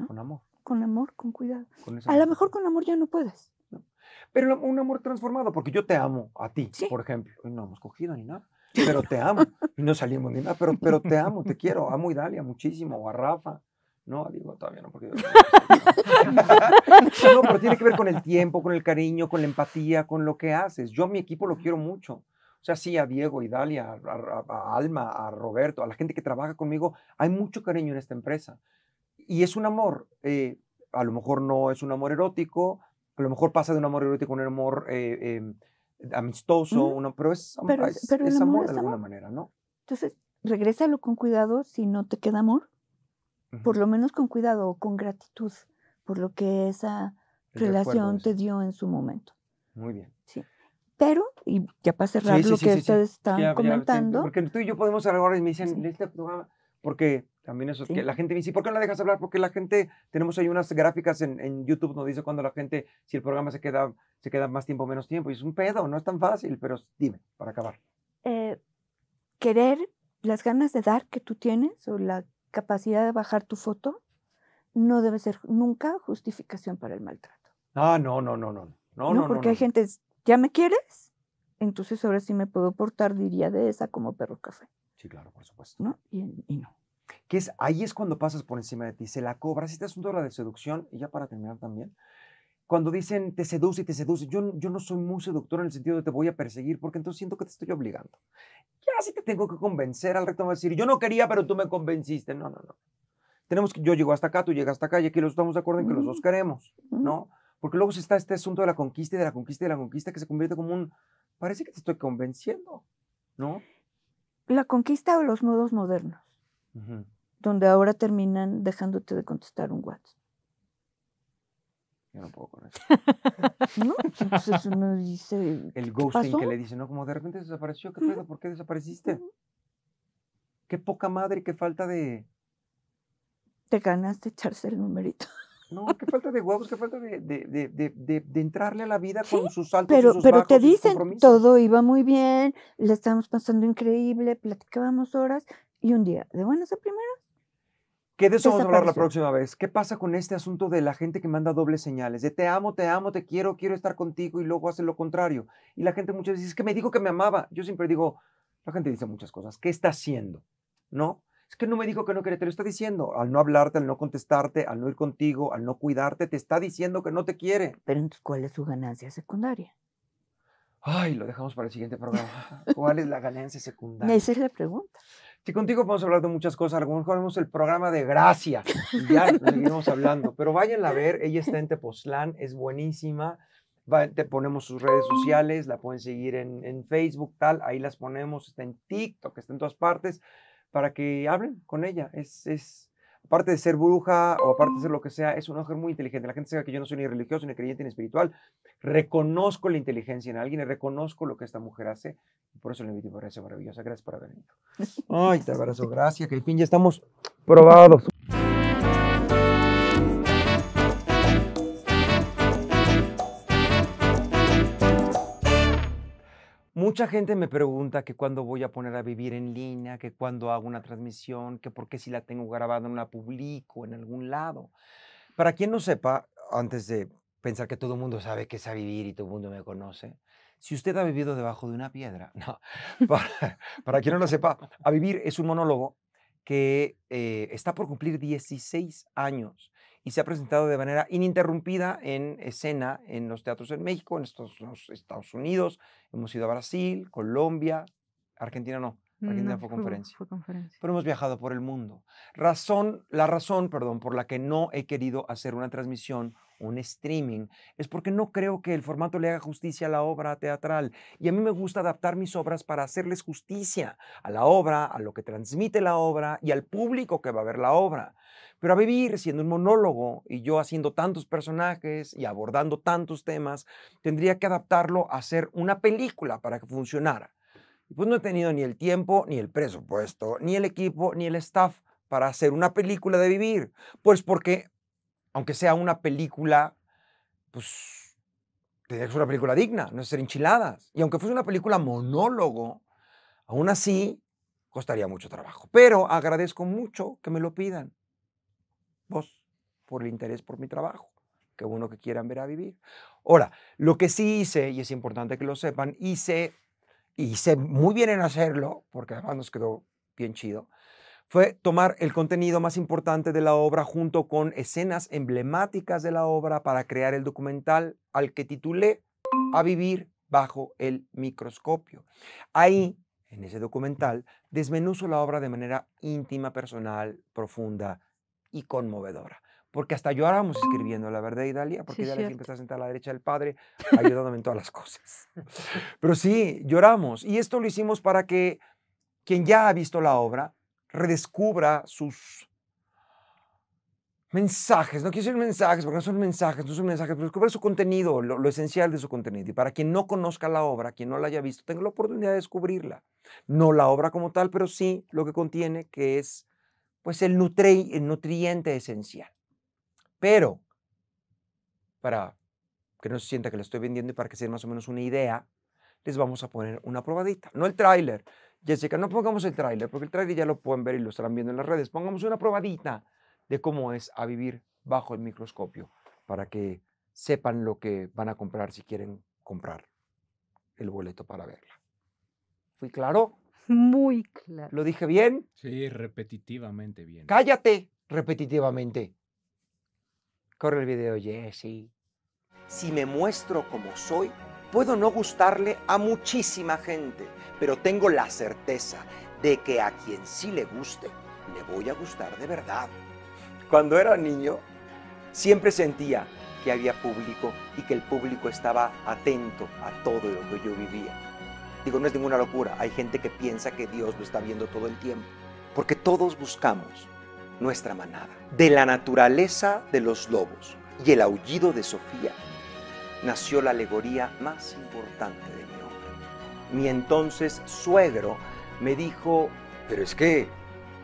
S3: Con amor.
S1: Con amor, con cuidado. a lo mejor con amor ya no puedes. ¿no?
S3: Pero un amor transformado, porque yo te amo a ti, por ejemplo. no hemos cogido ni nada pero te amo. Y no salimos ni nada, pero, pero te amo, te quiero. Amo a Idalia muchísimo, o a Rafa, no, digo, todavía no, porque... no, pero tiene que ver con el tiempo, con el cariño, con la empatía, con lo que haces. Yo a mi equipo lo quiero mucho. O sea, sí, a Diego, a Dalia a, Alma, a Roberto, a la gente que trabaja conmigo, hay mucho cariño en esta empresa. Y es un amor, eh, a lo mejor no es un amor erótico, a lo mejor pasa de un amor erótico a un amor eh, em, amistoso, pero es, amor, de alguna manera, ¿no?
S1: Entonces, regrésalo con cuidado si no te queda amor por lo menos con cuidado o con gratitud por lo que esa relación te dio en su momento.
S3: Muy bien. Sí. Pero, y ya para cerrar lo que ustedes están comentando. porque tú y yo podemos hablar ahora y me dicen, este programa, ah, porque también eso, que la gente me dice, ¿por qué no la dejas hablar? Porque la gente, tenemos ahí unas gráficas en, YouTube, nos dice cuando la gente, si el programa se queda, se queda más tiempo o menos tiempo. Y es un pedo, no es tan fácil, pero dime, para acabar.
S1: Eh, querer las ganas de dar que tú tienes o la capacidad de bajar tu foto no debe ser nunca justificación para
S3: el maltrato. Ah, no, no, no, no. No, no, porque hay
S1: gente, ¿ya me quieres? Entonces ahora sí me puedo portar, diría de esa como perro
S3: café. Sí, claro, por supuesto. ¿No? Y, no. Que es, ahí es cuando pasas por encima de ti, se la cobras. Este asunto de la de seducción, y ya para terminar también, cuando dicen te seduce y te seduce, yo, yo no soy muy seductor en el sentido de te voy a perseguir porque entonces siento que te estoy obligando. Ya si te tengo que convencer al recto, me decir, yo no quería, pero tú me convenciste. No, no, no. Tenemos que, yo llego hasta acá, tú llegas hasta acá y aquí los estamos de acuerdo en que los dos mm, queremos, ¿no? Porque luego está este asunto de la conquista y de la conquista y de la conquista que se convierte como un, parece que te estoy convenciendo, ¿no?
S1: La conquista o los modos modernos, donde ahora terminan dejándote de contestar un WhatsApp
S3: yo no puedo con eso. no, entonces pues, uno pues, dice. El ghosting que le dice, no, como de repente desapareció, ¿qué pasa? ¿Por qué desapareciste? Qué poca madre, qué falta de. Te ganaste echarse el numerito. No, qué falta de huevos, qué falta de, entrarle a la vida con sus altos pero, sus Pero te dicen,
S1: todo iba muy bien, la estábamos pasando increíble, platicábamos horas, y un día, de buenas a primeras,
S3: que de eso vamos a hablar la próxima vez. ¿Qué pasa con este asunto de la gente que manda dobles señales? De te amo, te amo, te quiero, quiero estar contigo y luego hace lo contrario. Y la gente muchas veces dice, es que me dijo que me amaba. Yo siempre digo, la gente dice muchas cosas. ¿Qué está haciendo? ¿No? Es que no me dijo que no quería, te lo está diciendo. Al no hablarte, al no contestarte, al no ir contigo, al no cuidarte, te está diciendo que no te quiere. Pero entonces, ¿cuál es su ganancia secundaria? Ay, lo dejamos para el siguiente programa. ¿Cuál es la ganancia secundaria? Esa es la pregunta. Si contigo podemos hablar de muchas cosas. A lo el programa de gracia. Y ya seguimos hablando. Pero váyanla a ver. Ella está en Tepoztlán. Es buenísima. te ponemos sus redes sociales. La pueden seguir en, en Facebook, tal. Ahí las ponemos. Está en TikTok, está en todas partes. Para que hablen con ella. Es, es, aparte de ser bruja o aparte de ser lo que sea, es una mujer muy inteligente. La gente sabe que yo no soy ni religioso, ni creyente, ni espiritual. Reconozco la inteligencia en alguien y reconozco lo que esta mujer hace. Y por eso le invito, por eso maravillosa. Gracias por haber venido. Ay, te abrazo. Gracias, que al fin ya estamos probados. Mucha gente me pregunta que cuándo voy a poner a vivir en línea, que cuándo hago una transmisión, que por qué si la tengo grabada no la publico en algún lado. Para quien no sepa, antes de pensar que todo el mundo sabe qué es a vivir y todo el mundo me conoce, si usted ha vivido debajo de una piedra, no, para, quien no lo sepa, a vivir es un monólogo que eh, está por cumplir 16 años y se ha presentado de manera ininterrumpida en escena en los teatros en México, en estos, Estados Unidos, hemos ido a Brasil, Colombia, Argentina no, pero hemos viajado por el mundo. Razón, la razón, perdón, por la que no he querido hacer una transmisión, un streaming, es porque no creo que el formato le haga justicia a la obra teatral. Y a mí me gusta adaptar mis obras para hacerles justicia a la obra, a lo que transmite la obra y al público que va a ver la obra. Pero a vivir siendo un monólogo y yo haciendo tantos personajes y abordando tantos temas, tendría que adaptarlo a hacer una película para que funcionara. Pues no he tenido ni el tiempo, ni el presupuesto, ni el equipo, ni el staff para hacer una película de vivir. Pues porque, aunque sea una película, pues tendría que ser una película digna, no ser enchiladas. Y aunque fuese una película monólogo, aún así costaría mucho trabajo. Pero agradezco mucho que me lo pidan. Vos, por el interés por mi trabajo. que uno que quieran ver a vivir. Ahora, lo que sí hice, y es importante que lo sepan, hice y sé muy bien en hacerlo, porque además nos quedó bien chido, fue tomar el contenido más importante de la obra junto con escenas emblemáticas de la obra para crear el documental al que titulé A vivir bajo el microscopio. Ahí, en ese documental, desmenuzo la obra de manera íntima, personal, profunda y conmovedora porque hasta lloramos escribiendo, la verdad, Idalia, porque sí, siempre está sentada a la derecha del Padre, ayudándome en todas las cosas. Pero sí, lloramos. Y esto lo hicimos para que quien ya ha visto la obra redescubra sus mensajes, no quiero decir mensajes, porque no son mensajes, no son mensajes, pero descubra su contenido, lo, esencial de su contenido. Y para quien no conozca la obra, quien no la haya visto, tenga la oportunidad de descubrirla. No la obra como tal, pero sí lo que contiene, que es pues el nutriente esencial. Pero, para que no se sienta que lo estoy vendiendo y para que sea más o menos una idea, les vamos a poner una probadita. No el tráiler. Jessica, no pongamos el tráiler, porque el tráiler ya lo pueden ver y lo estarán viendo en las redes. Pongamos una probadita de cómo es a vivir bajo el microscopio para que sepan lo que van a comprar si quieren comprar el boleto para verla. ¿Fui claro? Muy claro. ¿Lo dije bien? Sí, repetitivamente bien. Cállate repetitivamente. Corre el video, Jesse. Si me muestro como soy, puedo no gustarle a muchísima gente, pero tengo la certeza de que a quien sí le guste, le voy a gustar de verdad. Cuando era niño, siempre sentía que había público y que el público estaba atento a todo lo que yo vivía. Digo, no es ninguna locura, hay gente que piensa que Dios lo está viendo todo el tiempo, porque todos buscamos nuestra manada. De la naturaleza de los lobos y el aullido de Sofía nació la alegoría más importante de mi obra. Mi entonces suegro me dijo, pero es que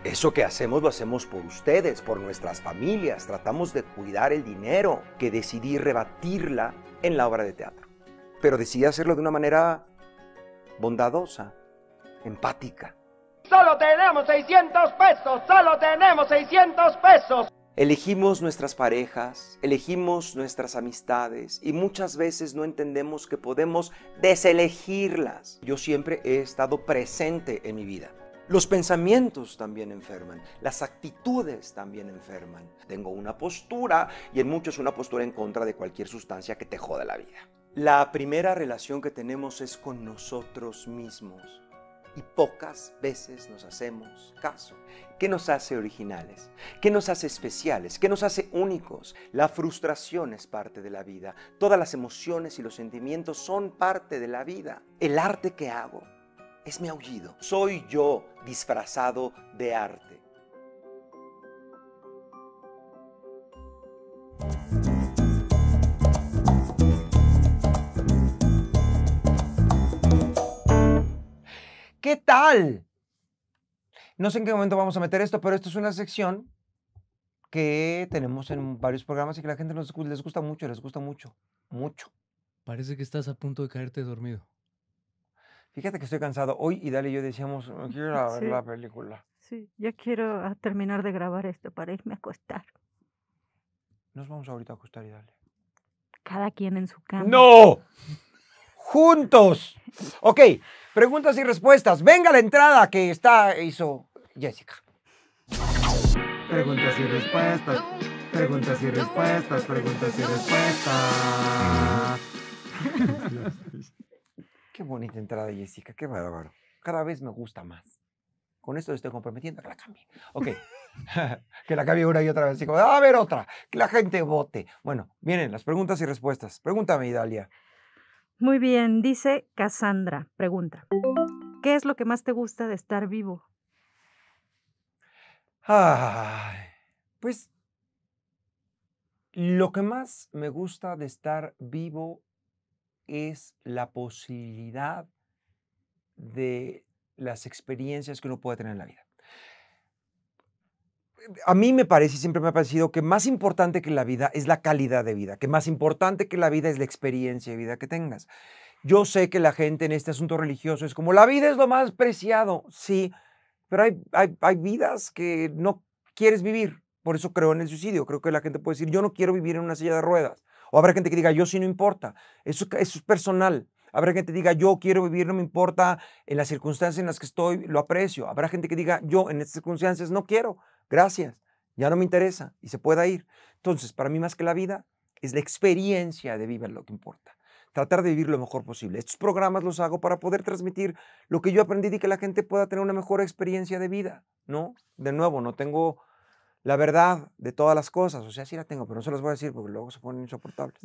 S3: eso que hacemos lo hacemos por ustedes, por nuestras familias, tratamos de cuidar el dinero, que decidí rebatirla en la obra de teatro. Pero decidí hacerlo de una manera bondadosa, empática, Solo tenemos 600 pesos, solo tenemos 600 pesos. Elegimos nuestras parejas, elegimos nuestras amistades y muchas veces no entendemos que podemos deselegirlas. Yo siempre he estado presente en mi vida. Los pensamientos también enferman, las actitudes también enferman. Tengo una postura y en muchos una postura en contra de cualquier sustancia que te joda la vida. La primera relación que tenemos es con nosotros mismos y pocas veces nos hacemos caso. ¿Qué nos hace originales? ¿Qué nos hace especiales? ¿Qué nos hace únicos? La frustración es parte de la vida. Todas las emociones y los sentimientos son parte de la vida. El arte que hago es mi aullido. Soy yo disfrazado de arte. ¿Qué tal? No sé en qué momento vamos a meter esto, pero esto es una sección que tenemos en varios programas y que la gente nos, les gusta mucho, les gusta mucho, mucho. Parece que estás a punto de caerte dormido. Fíjate que estoy cansado. Hoy y y yo decíamos, quiero ver la película.
S4: Sí, ya quiero ah, terminar de grabar esto para irme a acostar.
S3: Nos vamos ahorita a acostar, Dale.
S4: Cada quien en su cama.
S3: ¡No! ¡Juntos! Ok, Preguntas y respuestas. Venga la entrada que está hizo Jessica. Preguntas y respuestas. Preguntas y respuestas. Preguntas y
S4: respuestas.
S3: Qué bonita entrada, Jessica. Qué bárbaro. Cada vez me gusta más. Con esto estoy comprometiendo que la cambie. Ok. que la cambie una y otra vez. a ver otra. Que la gente vote. Bueno, miren las preguntas y respuestas. Pregúntame, Idalia.
S4: Muy bien, dice Cassandra, pregunta. ¿Qué es lo que más te gusta de estar vivo?
S3: pues lo que más me gusta de estar vivo es la posibilidad de las experiencias que uno puede tener en la vida a mí me parece, y siempre me ha parecido que más importante que la vida es la calidad de vida, que más importante que la vida es la experiencia de vida que tengas. Yo sé que la gente en este asunto religioso es como, la vida es lo más preciado, sí, pero hay, hay, vidas que no quieres vivir. Por eso creo en el suicidio. Creo que la gente puede decir, yo no quiero vivir en una silla de ruedas. O habrá gente que diga, yo sí no importa. Eso, eso es personal. Habrá gente que diga, yo quiero vivir, no me importa, en las circunstancias en las que estoy, lo aprecio. Habrá gente que diga, yo en estas circunstancias no quiero, gracias, ya no me interesa y se pueda ir. Entonces, para mí más que la vida, es la experiencia de vivir lo que importa. Tratar de vivir lo mejor posible. Estos programas los hago para poder transmitir lo que yo aprendí y que la gente pueda tener una mejor experiencia de vida, ¿no? De nuevo, no tengo la verdad de todas las cosas, o sea, sí la tengo, pero no se las voy a decir porque luego se ponen insoportables.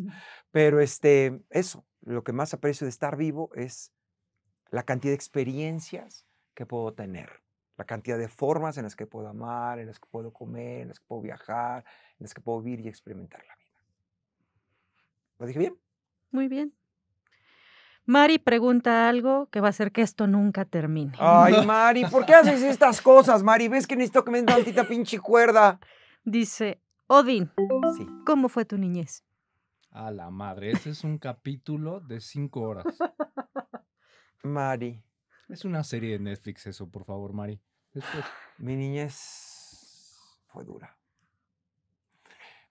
S3: Pero este, eso, lo que más aprecio de estar vivo es la cantidad de experiencias que puedo tener la cantidad de formas en las que puedo amar, en las que puedo comer, en las que puedo viajar, en las que puedo vivir y experimentar la vida. ¿Lo dije bien? Muy bien. Mari pregunta algo
S4: que va a hacer que esto nunca termine. Ay, Mari, ¿por qué haces estas
S3: cosas, Mari? ¿Ves que necesito que me den tantita
S4: pinche cuerda? Dice, Odín, ¿cómo fue tu niñez?
S3: A la madre, ese es un capítulo de cinco horas. Mari. Es una serie de Netflix eso, por favor, Mari. Mi niñez fue dura.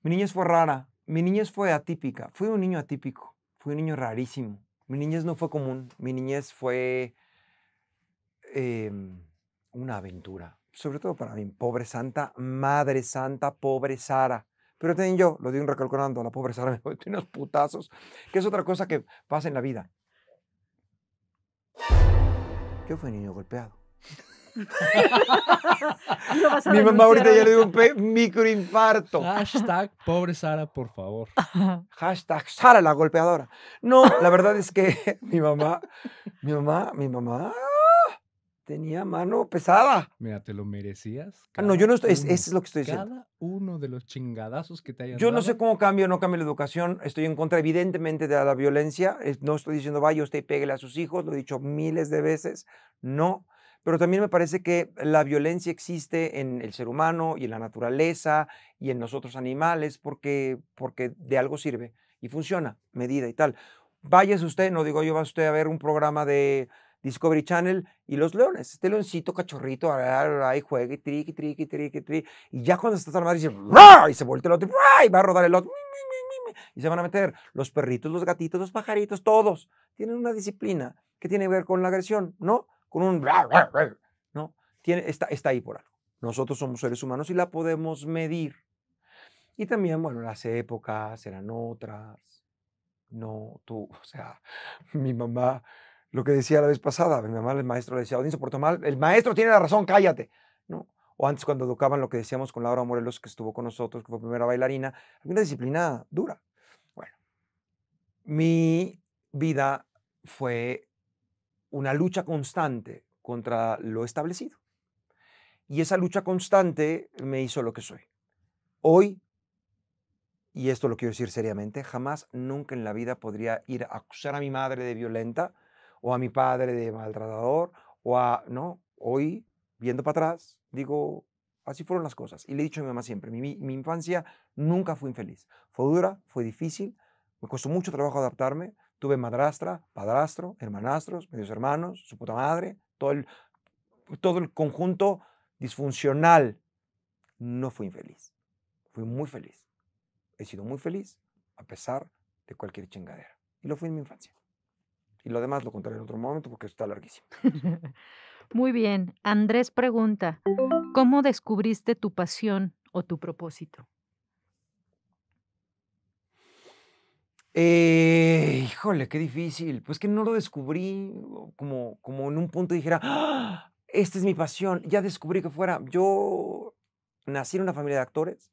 S3: Mi niñez fue rara. Mi niñez fue atípica. Fui un niño atípico. Fui un niño rarísimo. Mi niñez no fue común. Mi niñez fue em, una aventura. Sobre todo para mí. Pobre Santa, Madre Santa, pobre Sara. Pero también yo, lo digo recalculando, la pobre Sara me en unos putazos, que es otra cosa que pasa en la vida. Yo fui un niño golpeado. Mi mamá ahorita ya le dio un microinfarto. Hashtag pobre Sara, por favor. Hashtag Sara la golpeadora. No, la verdad es que mi mamá, mi mamá, mi mamá tenía mano pesada. Mira, te lo merecías. Ah, no, yo no estoy, es, lo que estoy diciendo. Cada uno de los chingadazos que te hayan Yo no sé cómo cambio no cambio la educación. Estoy en contra, evidentemente, de la violencia. No estoy diciendo, vaya usted y pégale a sus hijos. Lo he dicho miles de veces. No pero también me parece que la violencia existe en el ser humano y en la naturaleza y en nosotros animales porque, porque de algo sirve y funciona, medida y tal. Váyase usted, no digo yo, va usted a ver un programa de Discovery Channel y los leones. Este leoncito cachorrito, ahí juega y triqui, triqui, triqui, triqui. Y ya cuando está tan dice, y se vuelve el otro, y va a rodar el otro, y se van a meter los perritos, los gatitos, los pajaritos, todos. Tienen una disciplina que tiene que ver con la agresión, ¿no? con un... ¿no? Tiene, está, está ahí por algo. Nosotros somos seres humanos y la podemos medir. Y también, bueno, las épocas eran otras. No, tú, o sea, mi mamá, lo que decía la vez pasada, mi mamá, el maestro le decía, por mal, el maestro tiene la razón, cállate. ¿No? O antes cuando educaban lo que decíamos con Laura Morelos, que estuvo con nosotros, que fue primera bailarina, una disciplina dura. Bueno, mi vida fue una lucha constante contra lo establecido. Y esa lucha constante me hizo lo que soy. Hoy, y esto lo quiero decir seriamente, jamás, nunca en la vida podría ir a acusar a mi madre de violenta o a mi padre de maltratador o a, no, hoy, viendo para atrás, digo, así fueron las cosas. Y le he dicho a mi mamá siempre, mi, mi infancia nunca fue infeliz. Fue dura, fue difícil, me costó mucho trabajo adaptarme, Tuve madrastra, padrastro, hermanastros, medios hermanos, su puta madre, todo el, todo el conjunto disfuncional. No fui infeliz. Fui muy feliz. He sido muy feliz a pesar de cualquier chingadera. Y lo fui en mi infancia. Y lo demás lo contaré en otro momento porque está larguísimo.
S4: Muy bien. Andrés pregunta, ¿cómo descubriste tu pasión o tu propósito?
S3: Eh, híjole, qué difícil. Pues que no lo descubrí como, como en un punto dijera, ¡Ah! esta es mi pasión, ya descubrí que fuera. Yo nací en una familia de actores,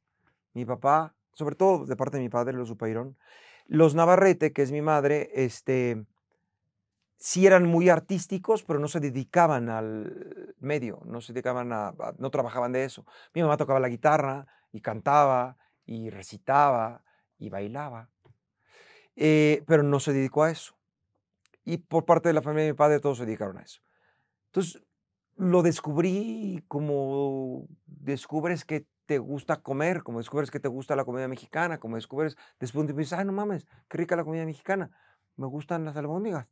S3: mi papá, sobre todo de parte de mi padre, los Upairón, los Navarrete, que es mi madre, este, sí eran muy artísticos, pero no se dedicaban al medio, no se dedicaban a no trabajaban de eso. Mi mamá tocaba la guitarra y cantaba y recitaba y bailaba eh, pero no se dedicó a eso. Y por parte de la familia de mi padre todos se dedicaron a eso. Entonces, lo descubrí como descubres que te gusta comer, como descubres que te gusta la comida mexicana, como descubres, después dices, ay, ah, no mames, qué rica la comida mexicana, me gustan las albóndigas.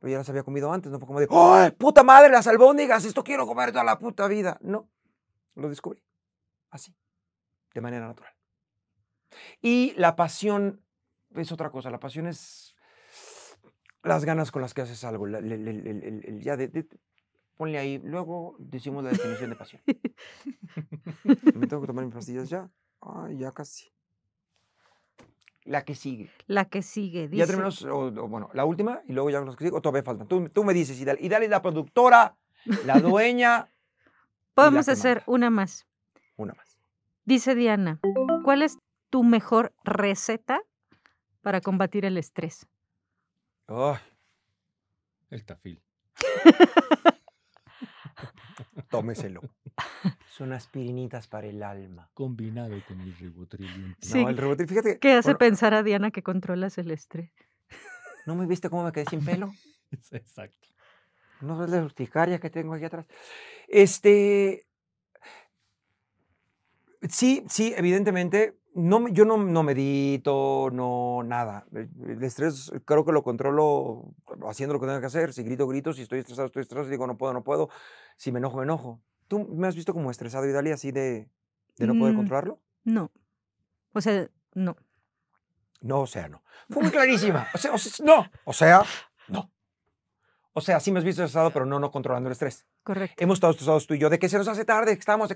S3: Pero ya las había comido antes, no fue como de, ¡ay, puta madre, las albóndigas! Esto quiero comer toda la puta vida. No, lo descubrí así, de manera natural. Y la pasión es otra cosa. La pasión es las ganas con las que haces algo. ponle ahí. Luego decimos la definición de pasión. Me tengo que tomar mis pastillas ya. Ay, ya casi. La que sigue.
S4: La que sigue, dice. Ya terminamos,
S3: bueno, la última y luego ya los que sigue, o todavía falta. Tú, me dices, y dale, la productora, la
S4: dueña. Podemos hacer una más. Una más. Dice Diana, ¿cuál es tu mejor receta para combatir el estrés?
S3: Oh, el tafil. Tómeselo. Son aspirinitas para el alma. Combinado con el ribotril. No, el fíjate. ¿Qué hace
S4: pensar a Diana que controlas
S3: el estrés? ¿No me viste cómo me quedé sin pelo?
S1: Exacto.
S3: ¿No ves la urticaria que tengo aquí atrás? Este. Sí, sí, evidentemente no, yo no, no, medito, no nada. Eh, el estrés eh, creo que lo controlo haciendo lo que tengo que hacer. Si grito, grito. Si estoy estresado, estoy estresado. Si digo, no puedo, no puedo. Si me enojo, me enojo. ¿Tú me has visto como estresado, Idalia, así de, de no poder mm, controlarlo? No. O sea, no. No, o sea, no. Fue muy clarísima. O sea, no. O sea, no. O sea, sí me has visto estresado, pero no, no controlando el estrés. Correcto. Hemos estado estresados tú y yo, de que se nos hace tarde, que estamos,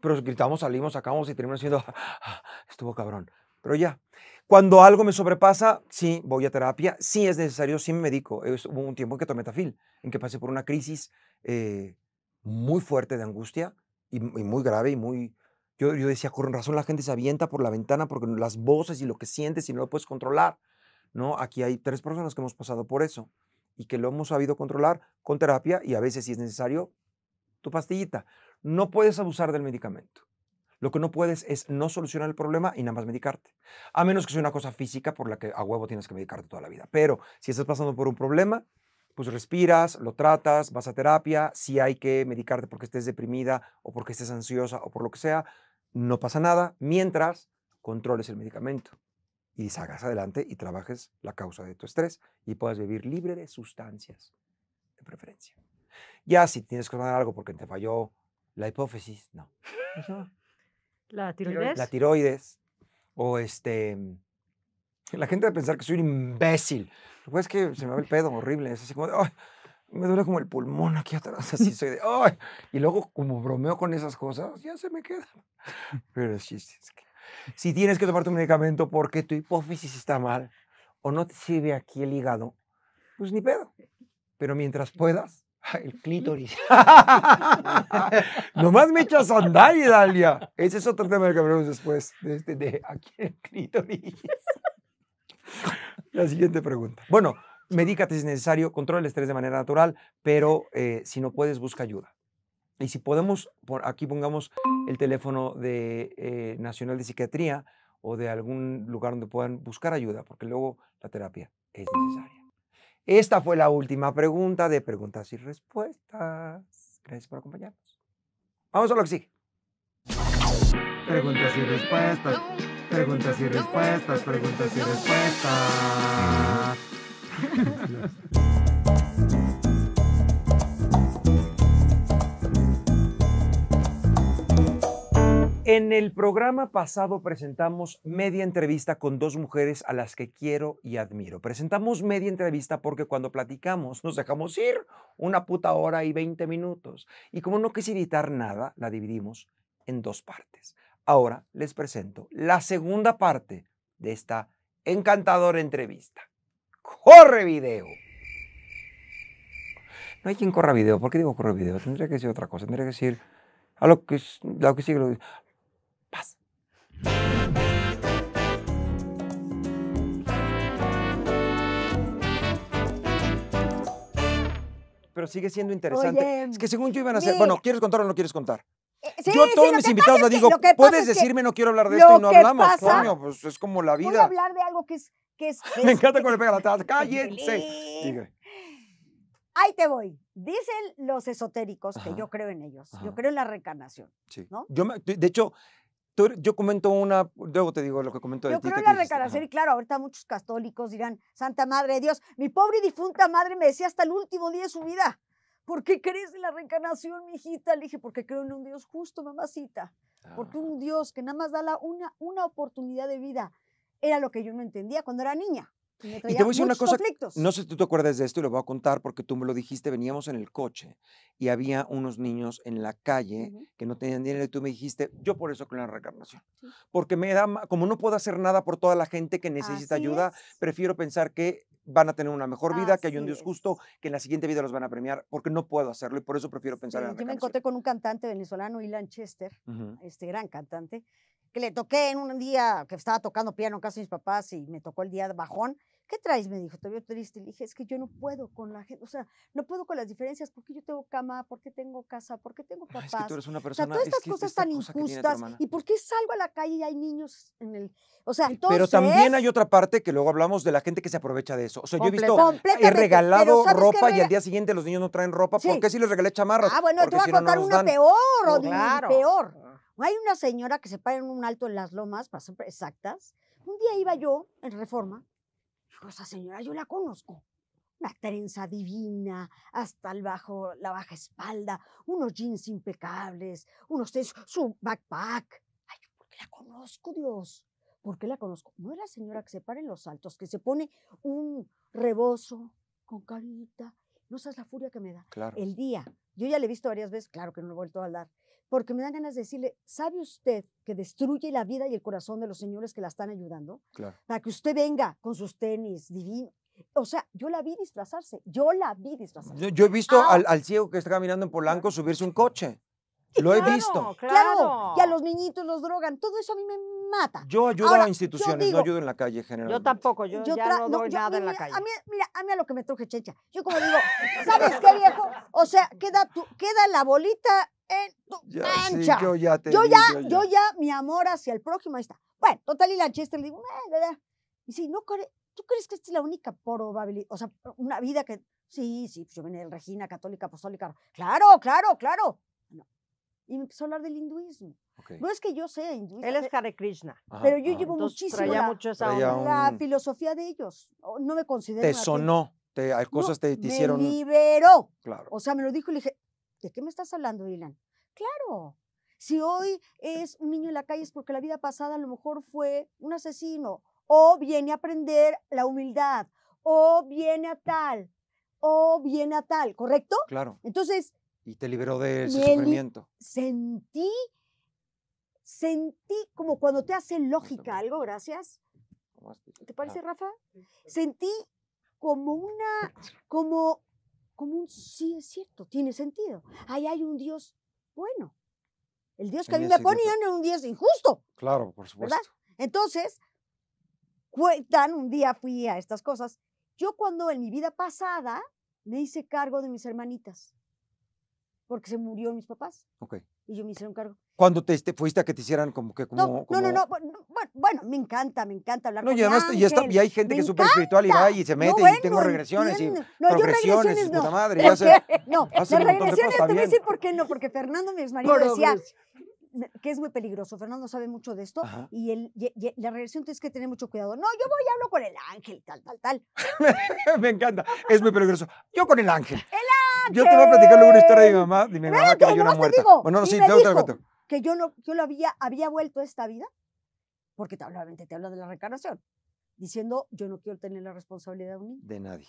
S3: pero gritamos, salimos, sacamos y terminamos siendo, ah, ah, estuvo cabrón. Pero ya, cuando algo me sobrepasa, sí, voy a terapia, sí es necesario, sí me medico. Hubo un tiempo en que tomé tafil, en que pasé por una crisis eh, muy fuerte de angustia y, muy grave y muy... Yo, yo, decía, con razón la gente se avienta por la ventana porque las voces y lo que sientes y no lo puedes controlar. ¿no? Aquí hay tres personas que hemos pasado por eso y que lo hemos sabido controlar con terapia y a veces si es necesario tu pastillita. No puedes abusar del medicamento. Lo que no puedes es no solucionar el problema y nada más medicarte. A menos que sea una cosa física por la que a huevo tienes que medicarte toda la vida. Pero si estás pasando por un problema, pues respiras, lo tratas, vas a terapia. Si hay que medicarte porque estés deprimida o porque estés ansiosa o por lo que sea, no pasa nada mientras controles el medicamento y salgas adelante y trabajes la causa de tu estrés y puedas vivir libre de sustancias, de preferencia. Ya si tienes que tomar algo porque te falló la hipófisis, no.
S4: ¿La tiroides? La
S3: tiroides. O este... Mm, la gente a pensar que soy un imbécil. Lo es que se me va el pedo horrible. Es así como de, ay, me duele como el pulmón aquí atrás. Así soy de, Y luego, como bromeo con esas cosas, ya se me queda. Pero chiste, es que si tienes que tomar tu medicamento porque tu hipófisis está mal o no te sirve aquí el hígado, pues ni pedo. Pero mientras puedas, el clítoris. Nomás me echas a andar, Dalia. Ese es otro tema que hablaremos después de, este, de aquí el clítoris. La siguiente pregunta. Bueno, medícate si es necesario, controla el estrés de manera natural, pero eh, si no puedes, busca ayuda. Y si podemos, por aquí pongamos el teléfono de eh, Nacional de Psiquiatría o de algún lugar donde puedan buscar ayuda, porque luego la terapia es necesaria. Esta fue la última pregunta de preguntas y respuestas. Gracias por acompañarnos. Vamos a lo que sigue. Preguntas y respuestas. Preguntas y respuestas. Preguntas y respuestas. En el programa pasado presentamos media entrevista con dos mujeres a las que quiero y admiro. Presentamos media entrevista porque cuando platicamos nos dejamos ir una puta hora y 20 minutos. Y como no quise editar nada, la dividimos en dos partes. Ahora les presento la segunda parte de esta encantadora entrevista. ¡Corre video! No hay quien corra video. ¿Por qué digo corre video? Tendría que decir otra cosa. Tendría que decir... A lo que, lo que sigue, lo, pero sigue siendo interesante. es que según yo iban a hacer. Bueno, ¿quieres contar o no quieres contar? Eh, yo a todos mis invitados les digo, puedes decirme no quiero hablar de esto y no hablamos, coño, pues es como la vida. Voy hablar
S5: de algo que es... Me encanta cuando le pega la taza, cállense. Ahí te voy. Dicen los esotéricos, que yo creo en ellos, yo creo en la reencarnación.
S3: Sí. Yo de hecho, yo comento una, luego te digo lo que comento yo creo en la reencarnación
S5: y claro, ahorita muchos católicos dirán, Santa Madre de Dios, mi pobre y difunta madre me decía hasta el último día de su vida, ¿por qué crees en la reencarnación, mi hijita? Le dije, porque creo en un Dios justo, mamacita, porque un Dios que nada más da la una, una oportunidad de vida. Era lo que yo no entendía cuando era niña. Y te voy a decir una cosa, no
S3: sé si tú te acuerdas de esto y lo voy a contar porque tú me lo dijiste, veníamos en el coche y había unos niños en la calle que no tenían dinero y tú me dijiste, yo por eso creo en la reencarnación, porque me da, como no puedo hacer nada por toda la gente que necesita ayuda, prefiero pensar que van a tener una mejor vida, que hay un Dios justo, que en la siguiente vida los van a premiar, porque no puedo hacerlo y por eso prefiero pensar en la Yo me encontré
S5: con un cantante venezolano, Ilan Chester, este gran cantante, que le toqué en un día que estaba tocando piano en casa de mis papás y me tocó el día de bajón. ¿Qué traes? Me dijo, te veo triste. Le dije, es que yo no puedo con la gente, o sea, no puedo con las diferencias, porque yo tengo cama, porque tengo casa, porque tengo papás. es tú eres
S3: una persona, o sea, todas estas cosas tan injustas.
S5: ¿Y por qué salgo a la calle y hay niños en el... O sea, entonces... Pero también
S3: hay otra parte que luego hablamos de la gente que se aprovecha de eso. O sea, yo he visto, he regalado ropa y al día siguiente los niños no traen ropa. ¿Por qué si les regalé chamarras? Ah, bueno, te voy a contar una peor, oh, o
S5: peor. Hay una señora que se para en un alto en las lomas, para ser exactas. Un día iba yo en reforma. Digo, esa señora yo la conozco. Una trenza divina, hasta el bajo, la baja espalda, unos jeans impecables, unos tenis, su backpack. Ay, ¿por qué la conozco, Dios? ¿Por qué la conozco? No es la señora que se para en los altos, que se pone un rebozo con carita. No sabes la furia que me da. Claro. El día. Yo ya le he visto varias veces, claro que no lo he vuelto a dar porque me dan ganas de decirle, ¿sabe usted que destruye la vida y el corazón de los señores que la están ayudando? Claro. Para que usted venga con sus tenis divinos. O sea, yo la vi disfrazarse, yo la vi disfrazarse.
S3: Yo, he visto ah. al, ciego que está caminando en Polanco subirse un coche. Lo he visto.
S5: claro. Y a los niñitos los drogan. Todo eso a mí me mata.
S3: Yo ayudo a instituciones, digo, no ayudo en la calle general. Yo
S2: tampoco, yo, ya no doy nada en la calle. A mí,
S5: mira, a mí a lo que me truje Checha. Yo como digo,
S2: ¿sabes qué, viejo?
S5: O sea, queda, tu, queda la bolita en tu yo ya te yo, ya, yo, ya. mi amor hacia el prójimo, ahí está. Bueno, total y la chiste le digo, eh, ¿verdad? Y si no ¿tú crees que esta es la única probabilidad? O sea, una vida que, sí, sí, pues yo venía de Regina, católica, apostólica. Claro, claro, claro. Y me empezó a hablar del hinduismo. No es que yo sea hinduista. Él es eh, Hare Krishna. pero yo llevo muchísimo la, la filosofía de ellos. Oh, no me considero. Te sonó.
S3: hay cosas te, hicieron. Me
S5: liberó. Claro. O sea, me lo dijo y le dije, ¿de qué me estás hablando, Dylan Claro. Si hoy es un niño en la calle es porque la vida pasada a lo mejor fue un asesino, o viene a aprender la humildad, o viene a tal, o viene a tal, ¿correcto? Claro. Entonces.
S3: Y te liberó de ese sufrimiento.
S5: Sentí sentí como cuando te hace lógica algo, gracias. ¿Te parece, ah. Rafa? Sentí como una, como, como un, sí, es cierto, tiene sentido. Ahí hay un Dios bueno. El Dios que a mí me ponían era un Dios injusto.
S3: Claro, por supuesto.
S5: Entonces, cuentan, un día fui a estas cosas. Yo cuando en mi vida pasada me hice cargo de mis hermanitas, porque se murieron mis papás. Ok y yo me hicieron cargo.
S3: ¿Cuándo te este, fuiste a que te hicieran como que como.? No, no, no,
S5: bueno, me encanta, me encanta hablar con y y, hay gente que es súper espiritual y va y se mete y tengo regresiones y no, progresiones, y puta madre. no, las ah, regresiones te voy a decir por qué no, porque Fernando mi exmarido decía, pues, que es muy peligroso. Fernando sabe mucho de esto y, la regresión tienes que tener mucho cuidado. No, yo voy y hablo con el ángel, tal, tal, tal.
S3: me encanta, es muy peligroso. Yo con el ángel.
S5: ¡El ángel! Yo te voy a platicar una historia de mi mamá, dime mi mamá que muerta. no, sí, te Que yo no, yo lo había, había vuelto a esta vida, porque te habla, te de la reencarnación, diciendo yo no quiero tener la responsabilidad de nadie.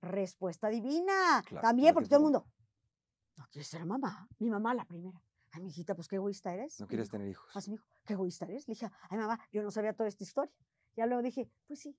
S5: Respuesta divina. También, porque todo el mundo, no quiero ser mamá. Mi mamá la primera ay, mi hijita, pues qué egoísta eres. No quieres tener hijos. Así ah, me qué egoísta eres. Le dije, ay, mamá, yo no sabía toda esta historia. Ya luego dije,
S2: pues sí.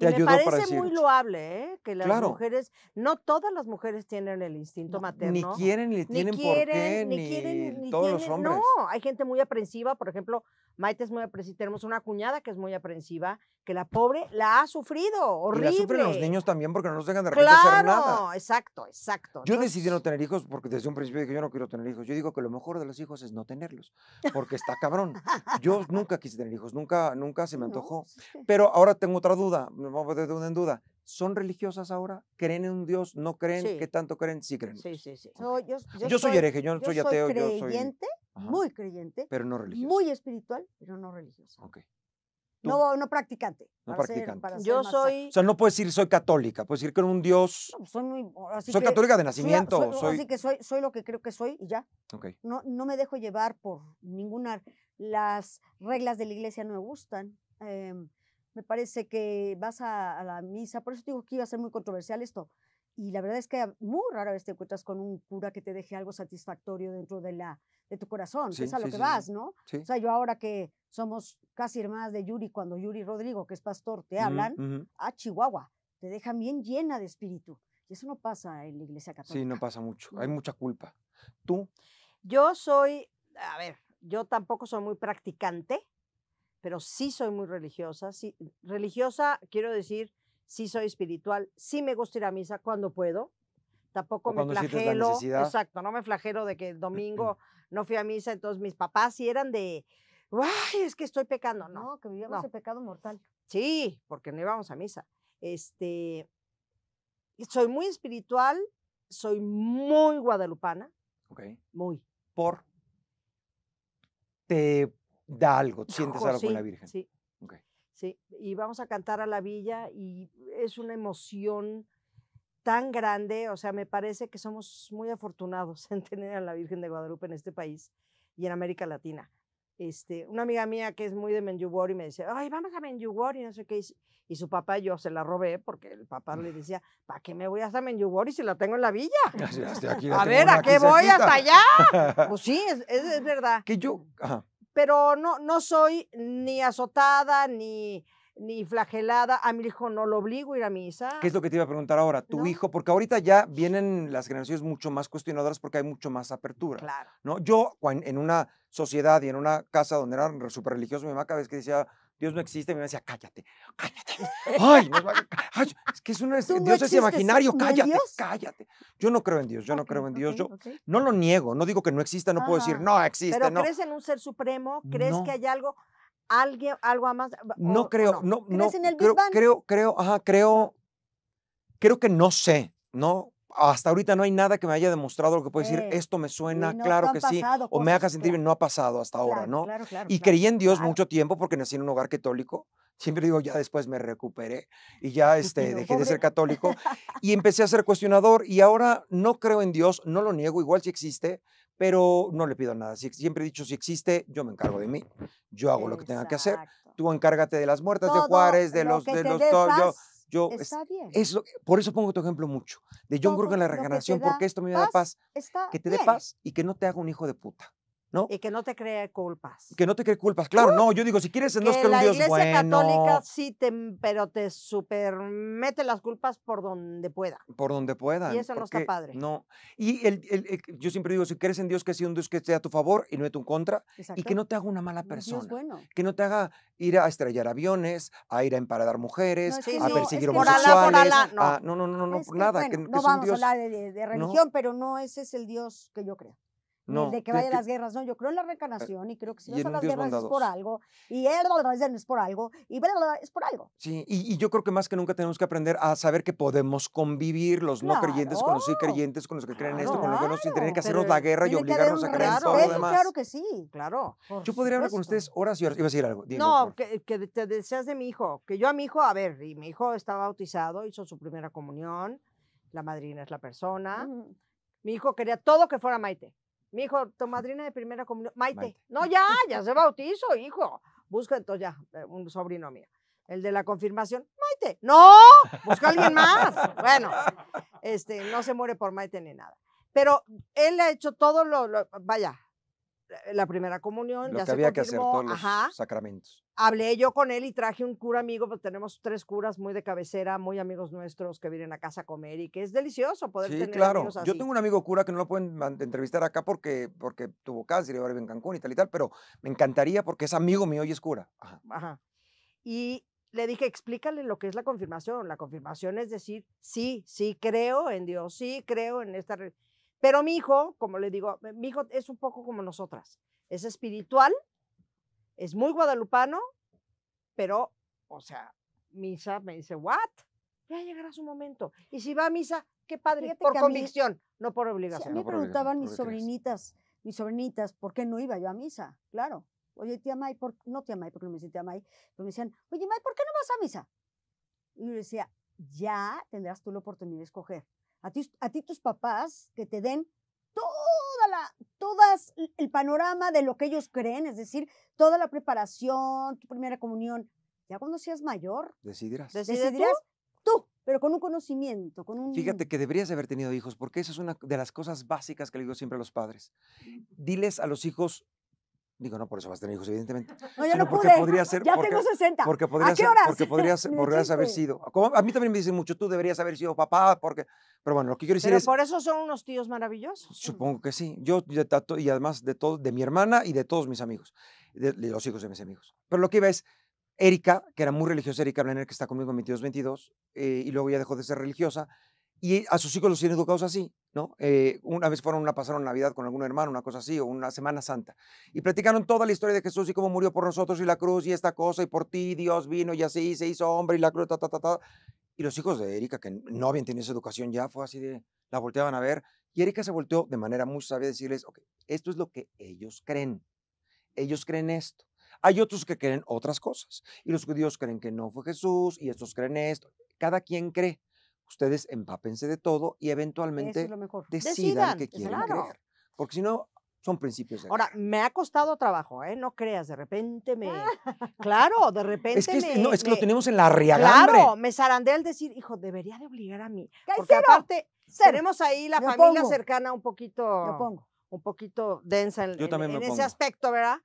S2: me parece muy loable ¿eh? que las mujeres, no todas las mujeres tienen el instinto materno. Ni quieren, ni tienen por qué, ni, quieren, ni todos los hombres. No, hay gente muy aprensiva, por ejemplo, Maite es muy aprensiva, tenemos una cuñada que es muy aprensiva, que la pobre la ha sufrido, horrible. Y la sufren los niños
S3: también porque no nos dejan de nada. claro, hacer
S2: exacto, exacto. Yo decidí
S3: no tener hijos porque desde un principio dije, yo no quiero tener hijos. Yo digo que lo mejor de los hijos es no tenerlos, porque está cabrón. Yo nunca quise tener hijos, nunca, nunca se me antojó. Pero ahora tengo otra duda, me voy a duda en duda. ¿Son religiosas ahora? ¿Creen en un Dios? ¿No creen? ¿Qué tanto creen? Sí creen. Sí, sí, sí.
S2: yo, soy, hereje, yo, soy ateo. yo soy creyente,
S5: muy creyente, pero no religioso, Muy espiritual, pero no religioso. Okay. No, no practicante. No
S3: practicante.
S5: yo soy.
S3: O sea, no puedes decir soy católica, puedes decir que un Dios.
S5: Pues, soy católica de nacimiento. Soy, soy, Así que soy, lo que creo que soy y ya. No, no me dejo llevar por ninguna. Las reglas de la iglesia no me gustan. Em, me parece que vas a, la misa, por eso digo que iba a ser muy controversial esto. Y la verdad es que muy rara vez te encuentras con un cura que te deje algo satisfactorio dentro de, la, de tu corazón, sí, es a lo que vas, ¿no? O sea, yo ahora que somos casi hermanas de Yuri, cuando Yuri Rodrigo, que es pastor, te hablan, a Chihuahua, te dejan bien llena de espíritu. Y eso no pasa
S2: en la
S3: iglesia católica. Sí, no pasa mucho. Hay mucha culpa. ¿Tú? Yo soy,
S2: a ver, yo tampoco soy muy practicante, pero sí soy muy religiosa. Sí, religiosa, quiero decir, sí soy espiritual, sí me gusta ir a misa cuando puedo. Tampoco me flagelo, exacto, no me flagelo de que domingo no fui a misa, entonces mis papás sí eran de, ¡ay, es que estoy pecando! No, que vivíamos el pecado mortal. Sí, porque no íbamos a misa. Este, soy muy espiritual, soy muy guadalupana.
S3: Ok. Muy. ¿Por? ¿Te da algo? ¿Sientes algo con la Virgen?
S2: Sí, y vamos a cantar a la villa y es una emoción tan grande, o sea, me parece que somos muy afortunados en tener a la Virgen de Guadalupe en este país y en América Latina. Este, una amiga mía que es muy de y me dice, ay, vamos a Menyubor" y no sé qué. Y, su papá yo se la robé porque el papá le decía, ¿para qué me voy hasta y si la tengo en la villa? a ver, ¿a qué voy hasta allá? pues sí, es, verdad. Que yo, pero no, no soy ni azotada, ni, ni flagelada. A mi hijo no lo obligo a ir a misa.
S3: ¿Qué es lo que te iba a preguntar ahora? Tu hijo, porque ahorita ya vienen las generaciones mucho más cuestionadoras porque hay mucho más apertura. Claro. ¿no? Yo, en una sociedad y en una casa donde era súper religioso, mi mamá cada vez que decía, Dios no existe, me decía, cállate, cállate. Ay, no, ay es que es Dios es imaginario, cállate, cállate. Yo no creo en Dios, yo no creo en Dios, yo no lo niego, no digo que no exista, no puedo decir, no existe. Pero crees en
S2: un ser supremo, crees que hay algo alguien, algo más. no creo, no, no. creo, creo,
S3: creo, ajá, creo, creo que no sé, no, hasta ahorita no hay nada que me haya demostrado lo que puede decir, eh, esto me suena, claro que sí, o me haga sentir no ha pasado hasta ahora, ¿no? y creí en Dios mucho tiempo porque nací en un hogar católico. Siempre digo, ya después me recuperé y ya este, dejé de ser católico y empecé a ser cuestionador y ahora no creo en Dios, no lo niego, igual si existe, pero no le pido nada. Siempre he dicho, si existe, yo me encargo de mí, yo hago lo que tenga que hacer, tú encárgate de las muertas de Juárez, de los... de los yo, por eso pongo tu ejemplo mucho. De John Gurgo en la reencarnación, porque esto me da paz que te dé paz y que no te haga un hijo de puta. Y
S2: que no te cree culpas.
S3: Que no te cree culpas, claro, no, yo digo, si quieres en dos que un Dios bueno. La iglesia católica sí,
S2: te, mm, pero te super las culpas por donde pueda.
S3: Por donde pueda. Y eso no está padre. No, y yo siempre digo, si crees en Dios, que sea un Dios que esté a tu favor y no en tu contra, y que no te haga una mala persona. Que no te haga ir a estrellar aviones, a ir a emparadar mujeres, a perseguir homosexuales. no. no, no, nada. no vamos a hablar
S5: de, de religión, pero no ese es el Dios que yo creo
S3: no, de que vaya las
S5: guerras. No, yo creo en la eh, reencarnación y creo que si no a las guerras es por algo, y él es por algo, y es por algo.
S3: Sí, y, yo creo que más que nunca tenemos que aprender a saber que podemos convivir los no creyentes con los sí creyentes, con los que creen en esto, con los que no, sin tener que hacernos la guerra y obligarnos a creer en todo lo demás. Claro que sí,
S2: claro. Yo podría hablar con
S3: ustedes horas y horas. Iba a decir algo. no,
S2: que, te deseas de mi hijo, que yo a mi hijo, a ver, mi hijo estaba bautizado, hizo su primera comunión, la madrina es la persona. Mm. Mi hijo quería todo que fuera Maite. Mi hijo, tu madrina de primera comunión, Maite. No, ya, ya se bautizó, hijo. Busca entonces ya eh, un sobrino mío. El de la confirmación, Maite. No, busca alguien más. Bueno, este, no se muere por Maite ni nada. Pero él ha hecho todo lo vaya, la primera comunión. ya se había que hacer todos los
S3: sacramentos.
S2: Hablé yo con él y traje un cura amigo, pues tenemos tres curas muy de cabecera, muy amigos nuestros que vienen a casa a comer y que es delicioso poder tener claro. Amigos así. Yo tengo
S3: un amigo cura que no lo pueden entrevistar acá porque, porque tuvo cáncer y ahora vive en Cancún y tal y tal, pero me encantaría porque es amigo mío y es cura.
S2: Y le dije, explícale lo que es la confirmación. La confirmación es decir, sí, sí creo en Dios, sí creo en esta pero mi hijo, como le digo, eh, mi hijo es un poco como nosotras. Es espiritual, es muy guadalupano, pero, o sea, misa me dice, ¿what? Ya llegará su momento. Y si va a misa, qué padre, por convicción, no por obligación. a mí me preguntaban mis sobrinitas,
S5: mis sobrinitas, ¿por qué no iba yo a misa? Claro. Oye, tía May, ¿por, no tía May, porque no me dicen tía May, pero me decían, oye, May, ¿por qué no vas a misa? Y yo decía, ya tendrás tú la oportunidad de escoger a ti, tus papás que te den toda la, todas el panorama de lo que ellos creen, es decir, toda la preparación, tu primera comunión. Ya cuando seas mayor,
S3: decidirás. Decidirás
S5: tú? pero con un conocimiento, con un... Fíjate
S3: que deberías haber tenido hijos, porque esa es una de las cosas básicas que le digo siempre a los padres. Diles a los hijos Digo, no, por eso vas a tener hijos, evidentemente. No, yo no porque Podría ser, ya porque, tengo 60. Porque podrías, haber sido. a mí también me dicen mucho, tú deberías haber sido papá, porque. Pero bueno, lo que quiero decir ¿Pero es. por
S2: eso son unos tíos maravillosos.
S3: Mm. Supongo que sí. Yo, y además de todo, de mi hermana y de todos mis amigos, de, los hijos de mis amigos. Pero lo que iba es. Erika, que era muy religiosa, Erika Blaner, que está conmigo en 22-22, eh, y luego ya dejó de ser religiosa, y a sus hijos los tienen educados así, ¿no? Eh, una vez fueron, una pasaron Navidad con algún hermano, una cosa así, o una Semana Santa. Y platicaron toda la historia de Jesús y cómo murió por nosotros y la cruz y esta cosa y por ti Dios vino y así se hizo hombre y la cruz, ta, ta, ta, ta. Y los hijos de Erika, que no habían tenido esa educación ya, fue así de, la volteaban a ver. Y Erika se volteó de manera muy sabia a decirles, ok, esto es lo que ellos creen. Ellos creen esto. Hay otros que creen otras cosas. Y los judíos creen que no fue Jesús y estos creen esto. Cada quien cree ustedes empápense de todo y eventualmente decidan, que quieren creer. Porque si no, son principios. Ahora,
S2: me ha costado trabajo, ¿eh? No creas, de repente me... claro, de repente me, No, es que lo tenemos en la realidad. Claro, me zarandé al decir, hijo, debería de obligar a mí. Porque aparte, tenemos ahí la familia cercana un poquito... Un poquito densa en, ese aspecto, ¿verdad?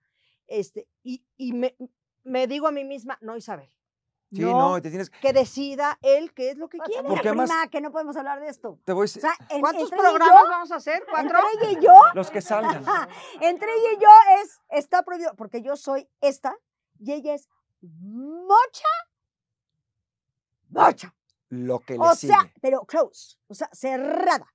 S2: Este, y, me digo a mí misma, no, Isabel,
S3: no, te tienes
S2: que decida él qué es lo que quiere. Porque que no podemos hablar de esto.
S3: ¿Cuántos
S5: programas vamos a hacer? ¿Cuatro? Entre ella y yo.
S3: Los que salgan.
S5: entre ella y yo es está prohibido porque yo soy esta y ella es mocha, mocha.
S3: Lo que le o sigue. O sea,
S5: pero close, o sea, cerrada.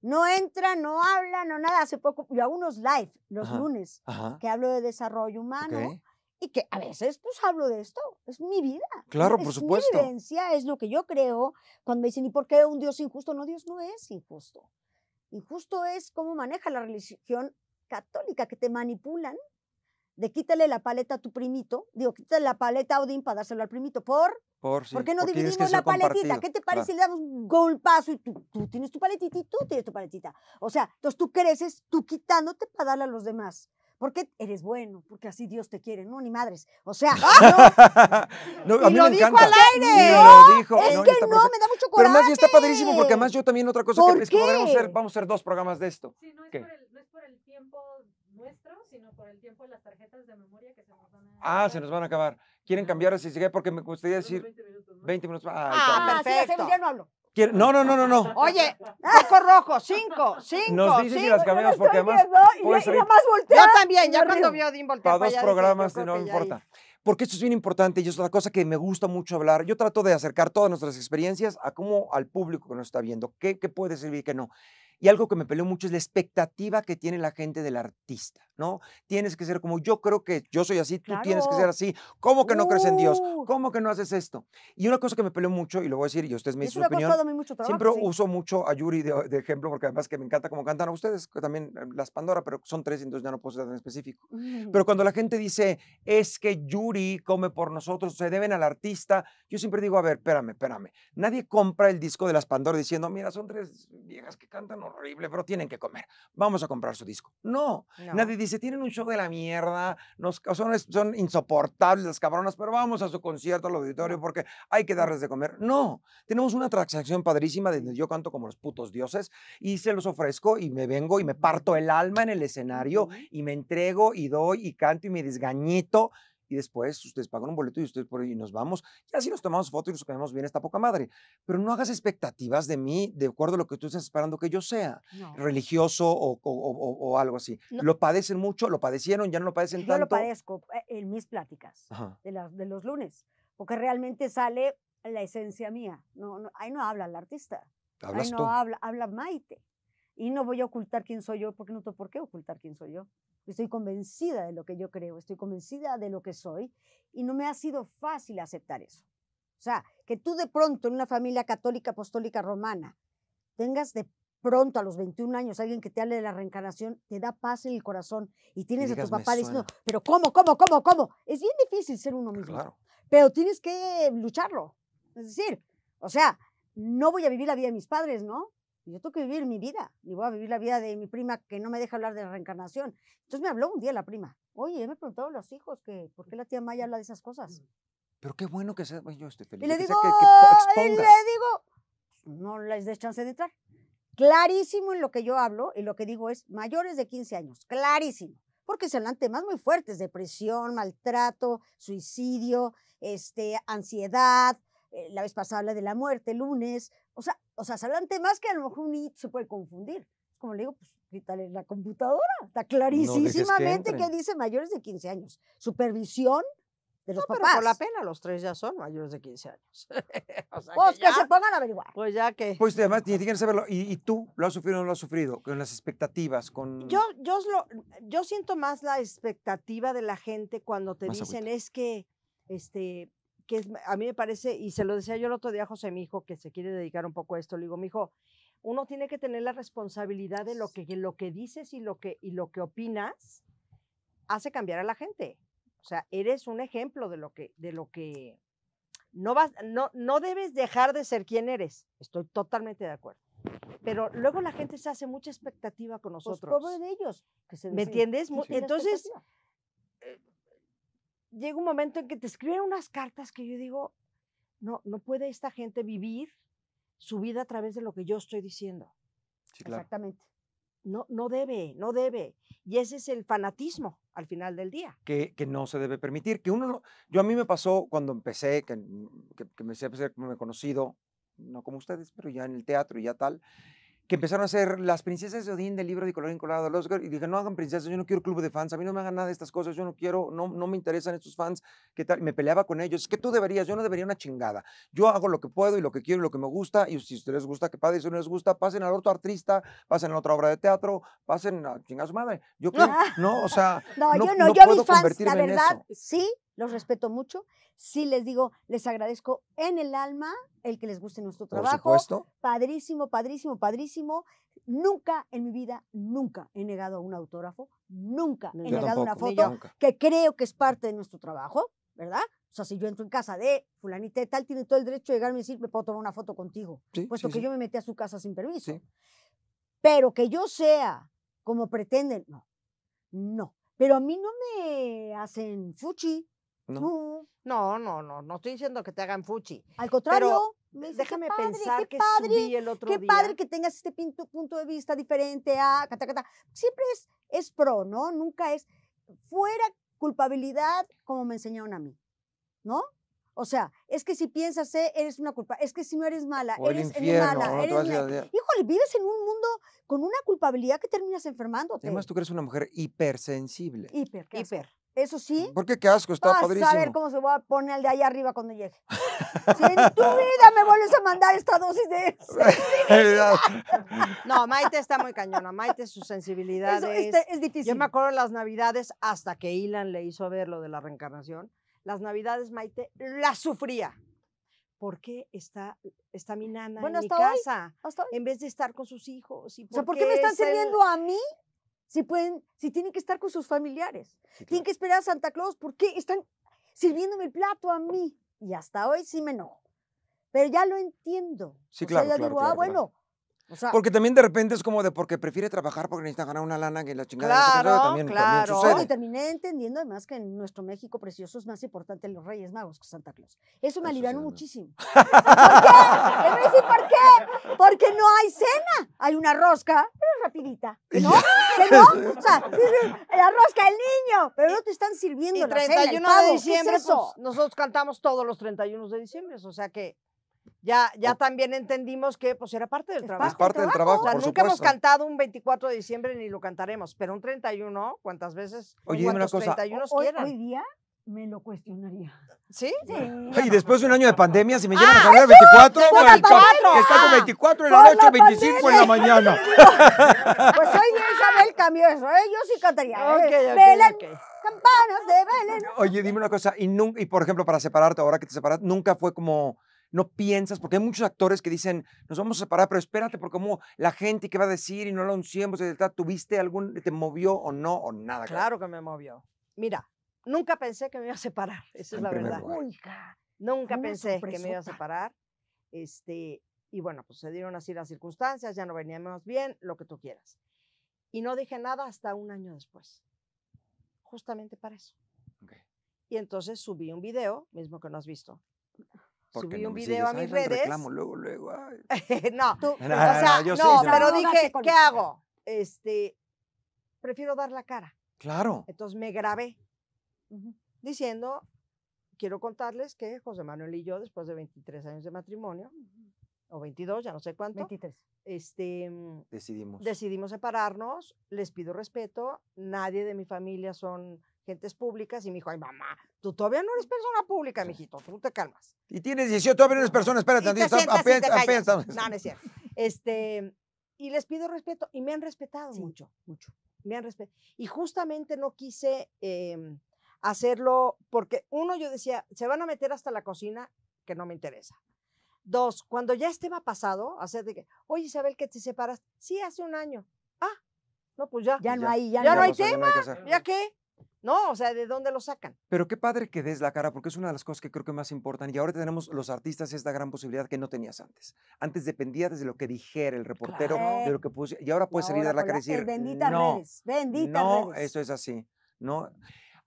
S5: No entra, no habla, no nada. Hace poco yo hago unos live los lunes que hablo de desarrollo humano y que a veces pues hablo de esto, es mi vida. Claro, es por supuesto. Mi vivencia es lo que yo creo cuando me dicen, ¿y por qué un Dios injusto? No, Dios no es injusto. Injusto es cómo maneja la religión católica, que te manipulan de quítale la paleta a tu primito, digo, quítale la paleta a Odín para dárselo al primito, ¿por?
S3: Por, qué no dividimos la paletita? ¿Qué te parece si le
S5: damos un golpazo y tú, tú tienes tu paletita y tú tienes tu paletita? O sea, entonces tú creces tú quitándote para darle a los demás porque eres bueno, porque así Dios te quiere, no, ni madres. O sea,
S3: no, no y lo dijo al aire. No, lo dijo. Es que no, me da mucho coraje. Pero además está padrísimo, porque además yo también otra cosa que es que hacer, vamos a hacer dos programas de esto. Sí, no es, por el, no es por el tiempo
S4: nuestro, sino por el tiempo de las tarjetas de
S3: memoria que se nos van a Ah, se nos van a acabar. ¿Quieren cambiar así? Porque me gustaría decir... 20 minutos. 20 minutos. Ah,
S2: perfecto. Sí, ya no hablo.
S3: No, no, no, no, no.
S2: Oye, poco rojo, cinco, cinco. Nos dices si las cambiamos porque y- y Yo también, ya cuando vio Dean voltear... para dos programas no me importa.
S3: Porque esto es bien importante y es una cosa que me gusta mucho hablar. Yo trato de acercar todas nuestras experiencias a cómo al público que nos está viendo, qué, qué puede servir y qué no. Y algo que me peleó mucho es la expectativa que tiene la gente del artista, ¿no? Tienes que ser como yo creo que yo soy así, tú tienes que ser así. ¿Cómo que no crees en Dios? Uh. ¿Cómo que no haces esto? Y una cosa que me peleó mucho, y lo voy a decir, y ustedes me dicen su opinión. mucho siempre uso mucho a Yuri de, ejemplo, porque además que me encanta cómo cantan a ustedes, también eh, las Pandora, pero son tres, entonces ya no puedo ser tan específico. Mm. Pero cuando la gente dice, es que Yuri come por nosotros, se deben al artista, yo siempre digo, a ver, espérame, espérame. Nadie compra el disco de las Pandora diciendo, mira, son tres viejas que cantan horrible, pero tienen que comer. Vamos a comprar su disco. No, nadie dice, tienen un show de la mierda, nos, son, son insoportables las cabronas, pero vamos a su concierto, al auditorio, porque hay que darles de comer. No, tenemos una transacción padrísima donde yo canto como los putos dioses y se los ofrezco y me vengo y me parto el alma en el escenario y me entrego y doy y canto y me desgañito después ustedes pagan un boleto y ustedes por ahí nos vamos. Y así nos tomamos fotos y nos quedamos bien, esta poca madre. Pero no hagas expectativas de mí de acuerdo a lo que tú estás esperando que yo sea, religioso o, o, o, algo así. Lo padecen mucho, lo padecieron, ya no lo padecen tanto. Yo lo padezco
S5: eh, en mis pláticas de, de, los lunes, porque realmente sale la esencia mía. No, ahí no habla el artista. Ahí no habla, habla Maite. Y no voy a ocultar quién soy yo, porque no tengo por qué ocultar quién soy yo. Estoy convencida de lo que yo creo, estoy convencida de lo que soy, y no me ha sido fácil aceptar eso. O sea, que tú de pronto en una familia católica, apostólica, romana, tengas de pronto a los 21 años alguien que te hable de la reencarnación, te da paz en el corazón y tienes a tus papás diciendo, pero ¿cómo, cómo, cómo, cómo? Es bien difícil ser uno mismo, pero tienes que lucharlo. Es decir, o sea, no voy a vivir la vida de mis padres, ¿no? Yo tengo que vivir mi vida, Y voy a vivir la vida de mi prima que no me deja hablar de la reencarnación. Entonces me habló un día la prima, oye, me a los hijos que por qué la tía Maya habla de esas cosas. Mm.
S3: Pero qué bueno que sea, bueno, yo feliz. Y le digo,
S5: no les des chance de entrar. Clarísimo en lo que yo hablo y lo que digo es mayores de 15 años, clarísimo porque se hablan temas muy fuertes, depresión, maltrato, suicidio, este, ansiedad, eh, la vez pasada habla de la muerte, lunes, o sea, o sea, se hablan temas que a lo mejor un se puede confundir. Como le digo, pues en la computadora, está clarísimamente que, dice mayores de 15 años. Supervisión de los no, papás. por la
S2: pena, los tres ya son mayores de 15
S3: años.
S2: o sea, pues que, ya, se pongan a averiguar. Pues ya que.
S3: Pues además tienen que saberlo. ¿Y, tú lo has sufrido o no lo has sufrido? Con las expectativas, con. Yo,
S2: yo, lo, yo siento más la expectativa de la gente cuando te dicen es que este, que a mí me parece, y se lo decía yo el otro día a José, mi hijo, que se quiere dedicar un poco a esto, le digo, mi hijo, uno tiene que tener la responsabilidad de lo que, lo que dices y lo que, y lo que opinas hace cambiar a la gente. O sea, eres un ejemplo de lo que, de lo que no, vas, no, no debes dejar de ser quien eres. Estoy totalmente de acuerdo. Pero luego la gente se hace mucha expectativa con pues, nosotros. Pues, de ellos. ¿Me entiendes? Entonces, llega un momento en que te escriben unas cartas que yo digo, no, no puede esta gente vivir su vida a través de lo que yo estoy diciendo. Sí, claro. Exactamente. No, no debe, no debe. Y ese es el fanatismo al final del día.
S3: Que, que no se debe permitir. Que uno yo a mí me pasó cuando empecé, que, que, me empecé pues, conocido, no como ustedes, pero ya en el teatro y ya tal que empezaron a hacer las princesas de Odín del libro de Colorín Colorado los, y dije, no hagan princesas, yo no quiero club de fans, a mí no me hagan nada de estas cosas, yo no quiero, no, no me interesan estos fans, que me peleaba con ellos, es que tú deberías, yo no debería una chingada, yo hago lo que puedo y lo que quiero y lo que me gusta, y si a ustedes les gusta, que padre, si no les gusta, pasen al otro artista, pasen a otra obra de teatro, pasen a chingar su madre, yo quiero no, o sea, no, yo no, yo puedo mis fans, la verdad,
S5: sí, los respeto mucho. Sí les digo, les agradezco en el alma el que les guste nuestro trabajo. Por supuesto. Padrísimo, padrísimo, padrísimo. Nunca en mi vida, nunca he negado a un autógrafo, nunca he negado una foto, que creo que es parte de nuestro trabajo, ¿verdad? O sea, si yo entro en casa de fulanita y tal, tiene todo el derecho de llegarme y decir, me puedo tomar una foto contigo, puesto que yo me metí a su casa sin permiso. Pero que yo sea como pretenden, no, no. Pero a mí no
S2: me hacen fuchi, no. No, no, no, estoy diciendo que te hagan fuchi. Al contrario. déjame pensar que padre, subí el otro Qué padre que tengas este
S5: punto, de vista diferente a... Cata, Siempre es, pro, ¿no? Nunca es fuera culpabilidad como me enseñaron a mí, ¿no? O sea, es que si piensas, eh, eres una culpa, es que si no eres mala, eres, mala, Híjole, vives en un mundo con una culpabilidad que terminas enfermándote. Además,
S3: tú eres una mujer hipersensible.
S5: Hiper, hiper. Eso sí.
S3: ¿Por qué? Qué asco, está vas a ver
S5: cómo se va a poner al de allá arriba cuando llegue. si
S3: en tu
S2: vida me vuelves a mandar esta dosis de... no, Maite está muy cañona. Maite, su sensibilidad Eso, este, es... difícil. Yo me acuerdo las navidades, hasta que Ilan le hizo ver lo de la reencarnación, las navidades Maite la sufría. ¿por qué está, está mi nana en mi casa? En vez de estar con sus hijos. Y por o sea, ¿por qué, me están sirviendo
S5: a mí si pueden, si tienen que estar con sus familiares, tienen que esperar a Santa Claus, porque están sirviéndome el plato a mí? Y hasta hoy sí me enojo. Pero ya lo entiendo. Sí, claro. ya digo, ah, bueno, porque también de
S3: repente es como de porque prefiere trabajar porque necesita ganar una lana que la chingada. Claro, también, claro. y
S5: terminé entendiendo además que en nuestro México precioso es más importante los Reyes Magos que Santa Claus. Eso me aliviaron muchísimo. ¿Por qué? ¿por qué? Porque no hay cena. Hay una rosca, pero rapidita. ¿No? no? O sea, la rosca del niño,
S2: pero no te están sirviendo el la 31 cena, de diciembre, pues, nosotros cantamos todos los 31 de diciembre, o sea que ya, ya también entendimos que pues era parte del trabajo. Es parte del trabajo. nunca hemos cantado un 24 de diciembre ni lo cantaremos, pero un 31, ¿cuántas veces? Oye, dime una cosa. hoy, día
S5: me lo cuestionaría.
S2: ¿Sí? Sí.
S3: y después de un año de pandemia, si me ¡Ah, llevan a cantar el 24, bueno, el que está con 24 ¡Ah! en la noche, 25 en la mañana.
S5: pues hoy día Isabel cambió eso, ¿eh? Yo sí cantaría. ¿eh? Ok, ok, campanas de Belén.
S3: Oye, dime una cosa, y, y por ejemplo, para separarte, ahora que te separas, nunca fue como no piensas, porque hay muchos actores que dicen, nos vamos a separar, pero espérate, porque como la gente que va a decir y no lo anunciamos, ¿tuviste algún, te movió o no, o nada? Claro,
S2: que me movió. Mira, nunca pensé que me iba a separar, esa es la verdad. Nunca. pensé que me iba a separar. Este, y bueno, pues se dieron así las circunstancias, ya no veníamos bien, lo que tú quieras. Y no dije nada hasta un año después, justamente para eso. Y entonces subí un video, mismo que no has visto, subí un video a mis redes. luego, luego. no, pero dije, ¿qué hago? Este, prefiero dar la cara. Claro. Entonces me grabé diciendo, quiero contarles que José Manuel y yo, después de 23 años de matrimonio, o 22, ya no sé cuánto. 23. Este, mm, decidimos. Decidimos separarnos, les pido respeto, nadie de mi familia son gentes públicas y me dijo, ay mamá, tú todavía no eres persona pública, mijito, tú te calmas. Y tienes
S3: 18, todavía no eres persona, espérate, No, no es
S2: cierto. Este, y les pido respeto y me han respetado mucho, mucho. Me han respetado. Y justamente no quise em, hacerlo porque uno, yo decía, se van a meter hasta la cocina, que no me interesa. Dos, cuando ya este va pasado, hacer de que, oye Isabel, que te separas, sí, hace un año. Ah, no, pues ya. Ya pues no hay, ya, no, hay tema. ¿Ya qué? ¿no? O sea, ¿de dónde lo sacan?
S3: Pero qué padre que des la cara, porque es una de las cosas que creo que más importan. Y ahora tenemos los artistas esta gran posibilidad que no tenías antes. Antes dependía desde lo que dijera el reportero, de lo que pusiera. Y ahora puedes salir a dar la cara y eh, decir. Bendita no, redes, no, eso es así. No,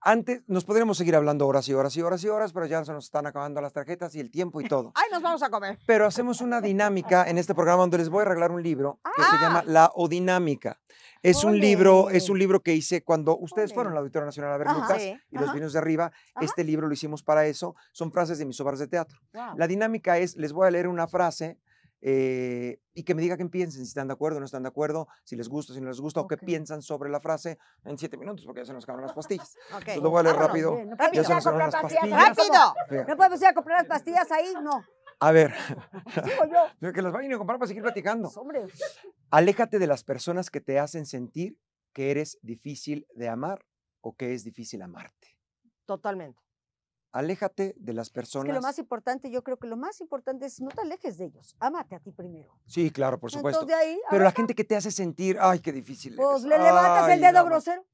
S3: antes, nos podríamos seguir hablando horas y horas y horas y horas, pero ya se nos están acabando las tarjetas y el tiempo y todo.
S2: ¡Ay, nos vamos a comer!
S3: Pero hacemos una dinámica en este programa donde les voy a arreglar un libro que se llama ¡Ah! La Odinámica. Es un libro, es un libro que hice cuando ustedes fueron fueron la Auditora Nacional a ver Lucas y los vinos de arriba. Este libro lo hicimos para eso. Son frases de mis obras de teatro. La dinámica es, les voy a leer una frase, eh, y que me diga qué piensen, si están de acuerdo o no están de acuerdo, si les gusta, si no les gusta, o qué piensan sobre la frase en siete minutos, porque ya se nos acabaron las pastillas.
S5: Entonces lo voy a leer rápido. ya se nos acabaron las pastillas. ¡Rápido! ¿No podemos ir a comprar las pastillas ahí? No.
S3: A ver. yo. Que las vayan a comprar para seguir platicando. Hombre. Aléjate de las personas que te hacen sentir que eres difícil de amar o que es difícil amarte. Totalmente. Aléjate de las personas. lo más
S2: importante, yo creo
S5: que lo más importante es no te alejes de ellos. Ámate a ti primero.
S3: Sí, claro, por supuesto. Pero la gente que te hace sentir, ay, qué difícil. Pues le levantas el dedo grosero.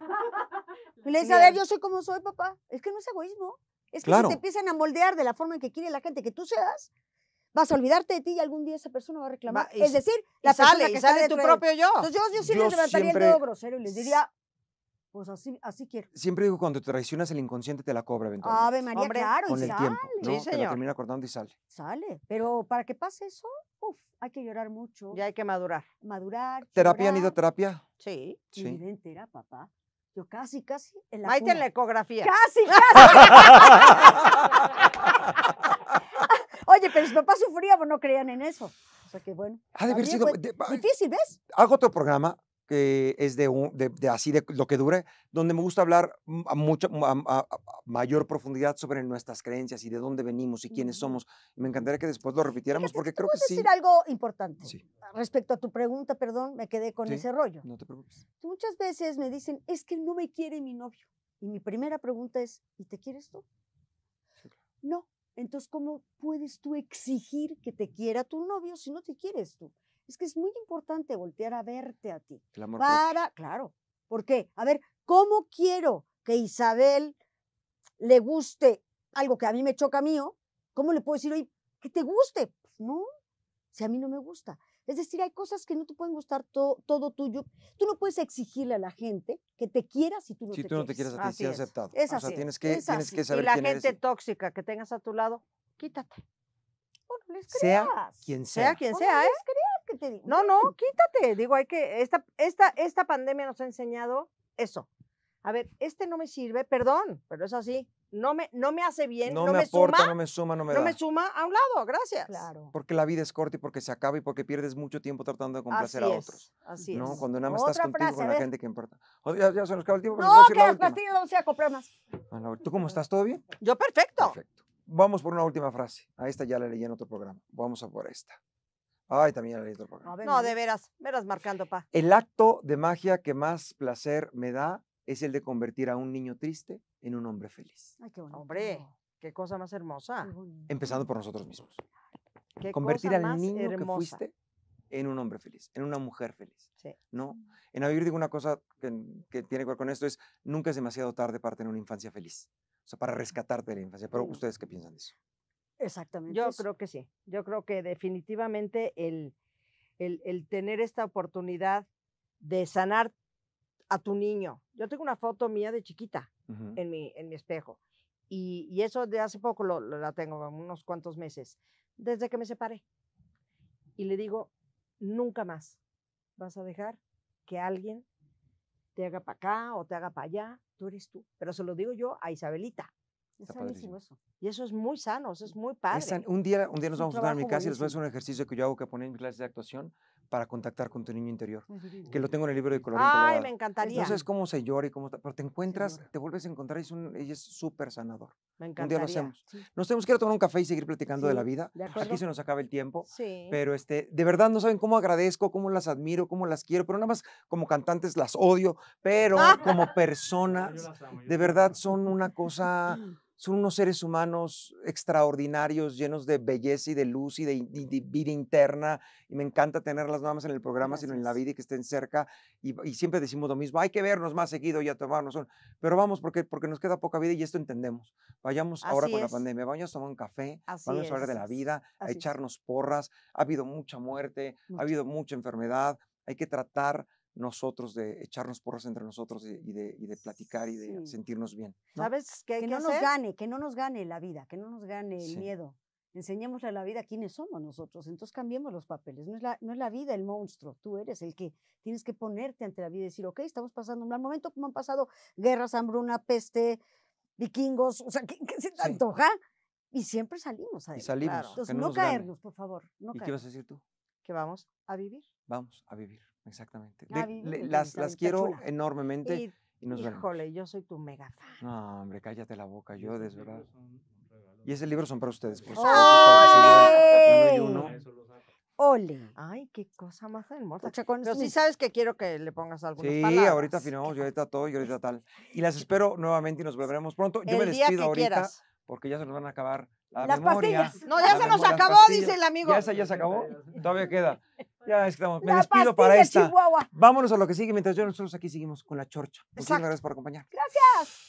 S5: Y le dices, a ver, yo soy como soy, papá. Es que no es egoísmo. Es que si te empiezan a moldear de la forma en que quiere la gente que tú seas, vas a olvidarte de ti y algún día esa persona va a reclamar. es decir, la persona sale, que sale tu propio yo. Entonces yo, sí levantaría el dedo grosero y les diría, pues así, así quiero.
S3: Siempre digo, cuando te traicionas, el inconsciente te la cobra eventualmente.
S5: Ave María, claro, con y el sale. Tiempo, ¿no? Sí, señor. Te termina
S3: acordando y sale.
S5: Sale, pero para que pase eso, uf, hay que llorar mucho. Ya hay que madurar. Madurar, ¿Terapia? ¿Han ido a
S3: terapia?
S2: Sí.
S5: Sí. Vida entera, papá. Yo casi, casi en la Maite la ecografía. ¡Casi, casi! Oye, pero mis papás sufrían, pues, no creían en eso. O sea que bueno.
S3: Ha de haber sido... Pues, difícil, ¿ves? Hago otro programa que es de, un, de, así de lo que dure, donde me gusta hablar a, mucha, mayor profundidad sobre nuestras creencias y de dónde venimos y quiénes somos. Me encantaría que después lo repitiéramos porque creo que sí. decir
S5: algo importante respecto a tu pregunta, perdón, me quedé con ese
S3: rollo. No te preocupes.
S5: Muchas veces me dicen, es que no me quiere mi novio. Y mi primera pregunta es, ¿y te quieres tú? No. Entonces, ¿cómo puedes tú exigir que te quiera tu novio si no te quieres tú? es que es muy importante voltear a verte a ti. para, claro, ¿por qué? A ver, ¿cómo quiero que Isabel le guste algo que a mí me choca mío? ¿Cómo le puedo decir, hoy que te guste? Pues no, si a mí no me gusta. Es decir, hay cosas que no te pueden gustar todo tuyo. Tú no puedes exigirle a la gente que te quiera si tú no si tú no te quieres
S3: a ti, aceptado. Es así. O sea, tienes que, tienes que saber y la gente
S2: tóxica que tengas a tu lado, quítate. Bueno, les creas. Sea
S3: quien sea. quien
S2: sea, ¿eh? No, no, quítate. Digo, hay que, esta, esta, esta pandemia nos ha enseñado eso. A ver, este no me sirve, perdón, pero es así. No me, no me hace bien, no, me, aporta, suma, no me suma, no me no me suma a un lado, gracias. Claro.
S3: Porque la vida es corta y porque se acaba y porque pierdes mucho tiempo tratando de complacer a otros.
S2: así ¿no? es. Cuando nada más estás contigo con la gente
S3: que importa. Oh, ya, se nos acaba el tiempo. No, que las
S2: pastillas este no a comprar más.
S3: ¿Tú cómo estás? ¿Todo bien? Yo
S2: perfecto. Perfecto.
S3: Vamos por una última frase. A esta ya la leí en otro programa. Vamos a por esta. Ay, también la No, de
S2: veras, veras marcando, pa.
S3: El acto de magia que más placer me da es el de convertir a un niño triste en un hombre feliz.
S2: Ay, qué Hombre, qué cosa más hermosa.
S3: Empezando por nosotros mismos.
S2: convertir al niño que fuiste
S3: en un hombre feliz, en una mujer feliz. ¿No? En Avivir digo una cosa que, que, tiene que ver con esto, es nunca es demasiado tarde para tener una infancia feliz. O sea, para rescatarte de la infancia. Pero ustedes qué piensan de eso.
S2: Exactamente. Yo creo que sí. Yo creo que definitivamente el, el, tener esta oportunidad de sanar a tu niño. Yo tengo una foto mía de chiquita en, mi, en mi espejo. Y, eso de hace poco la tengo, unos cuantos meses, desde que me separé. Y le digo, nunca más vas a dejar que alguien te haga para acá o te haga para allá. Tú eres tú. Pero se lo digo yo a Isabelita. Y eso es muy sano, eso es muy padre. un, día,
S3: un día nos vamos a dar a mi casa y les voy un ejercicio que yo hago que poner en clase de actuación para contactar con tu niño interior, que lo tengo en el libro de color. Ay, me encantaría. Entonces, cómo se llora y cómo pero te encuentras, te vuelves a encontrar y es, un, ella es súper sanador. Me encantaría. Un día lo hacemos. Nos tenemos que ir a tomar un café y seguir platicando de la vida. Pues, aquí se nos acaba el tiempo. Sí. Pero este, de verdad no saben cómo agradezco, cómo las admiro, cómo las quiero, pero nada más como cantantes las odio, pero como personas, de verdad son una cosa son unos seres humanos extraordinarios, llenos de belleza y de luz y de, vida interna. Y me encanta tenerlas no más en el programa, sino en la vida y que estén cerca. Y, siempre decimos lo mismo, hay que vernos más seguido y a tomarnos. Un... Pero vamos, porque, porque nos queda poca vida y esto entendemos. Vayamos ahora con la pandemia, vayamos a tomar un café, vamos a hablar de la vida, a echarnos porras. Ha habido mucha muerte, ha habido mucha enfermedad. Hay que tratar nosotros, de echarnos porras entre nosotros y de, platicar y de sentirnos bien.
S5: ¿Sabes que, no nos gane, que no nos gane la vida, que no nos gane el miedo. Enseñémosle a la vida quiénes somos nosotros, entonces cambiemos los papeles. No es, la, no es la vida el monstruo, tú eres el que tienes que ponerte ante la vida y decir, ok, estamos pasando un mal momento, como han pasado guerras, hambruna, peste, vikingos, o sea, ¿qué, se te antoja? Y siempre salimos adelante. Y
S3: salimos. Entonces, no, caerlos, caernos,
S2: por favor. No ¿Y qué vas a decir tú? Que vamos a vivir.
S3: Vamos a vivir. Exactamente. Ah, las, las quiero enormemente. Y, nos
S2: híjole, yo soy tu
S3: mega fan. No, hombre, cállate la boca, yo de verdad. Y ese libro son para ustedes, por supuesto. ¡Ay!
S2: Ole. Ay, qué cosa más hermosa. Pero sí sabes que quiero que le pongas algunas sí, palabras. Sí,
S3: ahorita afinamos, yo ahorita todo y ahorita tal. Y las espero nuevamente y nos volveremos pronto. Yo me despido día ahorita porque ya se nos van a acabar las pastillas. No, ya se nos acabó, dice el amigo. Ya se ya se acabó, todavía queda. Ya estamos. Me despido para esta. Vámonos a lo que sigue mientras yo nosotros aquí seguimos con la chorcha. Muchas gracias por acompañar.
S2: Gracias.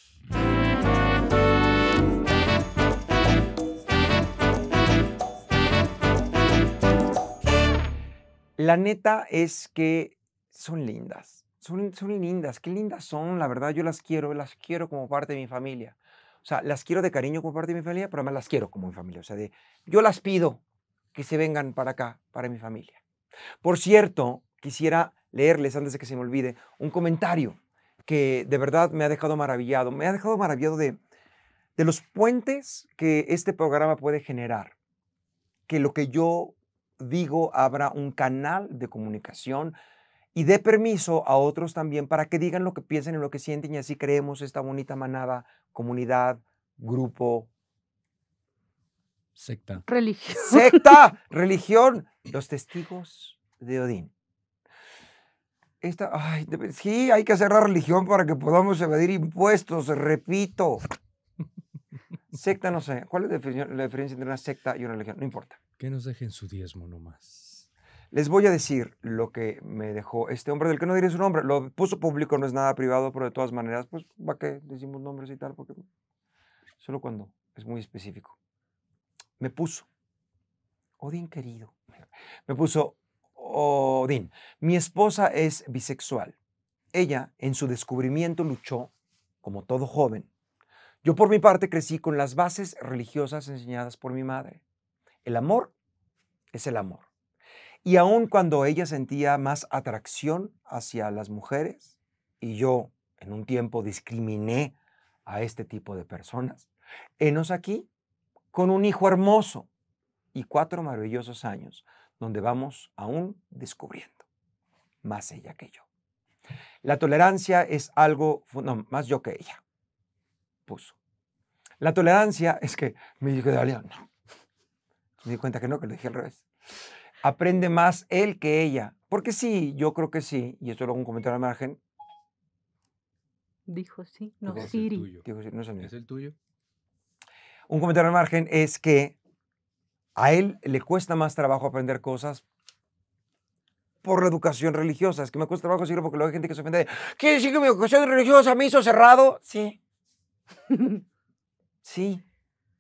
S3: La neta es que son lindas. Son, son lindas, qué lindas son, la verdad, yo las quiero, las quiero como parte de mi familia. O sea, las quiero de cariño como parte de mi familia, pero además las quiero como mi familia. O sea, de, yo las pido que se vengan para acá, para mi familia. Por cierto, quisiera leerles, antes de que se me olvide, un comentario que de verdad me ha dejado maravillado. Me ha dejado maravillado de, de los puentes que este programa puede generar. Que lo que yo digo abra un canal de comunicación y dé permiso a otros también para que digan lo que piensan y lo que sienten y así creemos esta bonita manada, comunidad, grupo. Secta. Religión. Secta, religión, los testigos de Odín. Esta, sí, hay que hacer la religión para que podamos evadir impuestos, repito. Secta, no sé. ¿Cuál es la, diferencia entre una secta y una religión? No importa. Que nos dejen su diezmo nomás. Les voy a decir lo que me dejó este hombre, del que no diré su nombre. Lo puso público, no es nada privado, pero de todas maneras, pues, va que decimos nombres y tal? Porque solo cuando es muy específico. Me puso, Odín querido, me puso, Odín, mi esposa es bisexual. Ella, en su descubrimiento, luchó, como todo joven. Yo, por mi parte, crecí con las bases religiosas enseñadas por mi madre. El amor es el amor y aun cuando ella sentía más atracción hacia las mujeres, y yo en un tiempo discriminé a este tipo de personas, enos aquí con un hijo hermoso y cuatro maravillosos años, donde vamos aún descubriendo, más ella que yo. La tolerancia es algo, no, más yo que ella, puso. La tolerancia es que me me di cuenta que no, que lo dije al revés aprende más él que ella. Porque sí, yo creo que sí, y esto lo hago un comentario al margen.
S4: Dijo sí, no Siri.
S3: no es el ¿Es el tuyo? Un comentario al margen es que a él le cuesta más trabajo aprender cosas por la educación religiosa. Es que me cuesta trabajo decirlo porque luego hay gente que se ofende de, ¿quiere decir que mi educación religiosa me hizo cerrado? Sí. sí.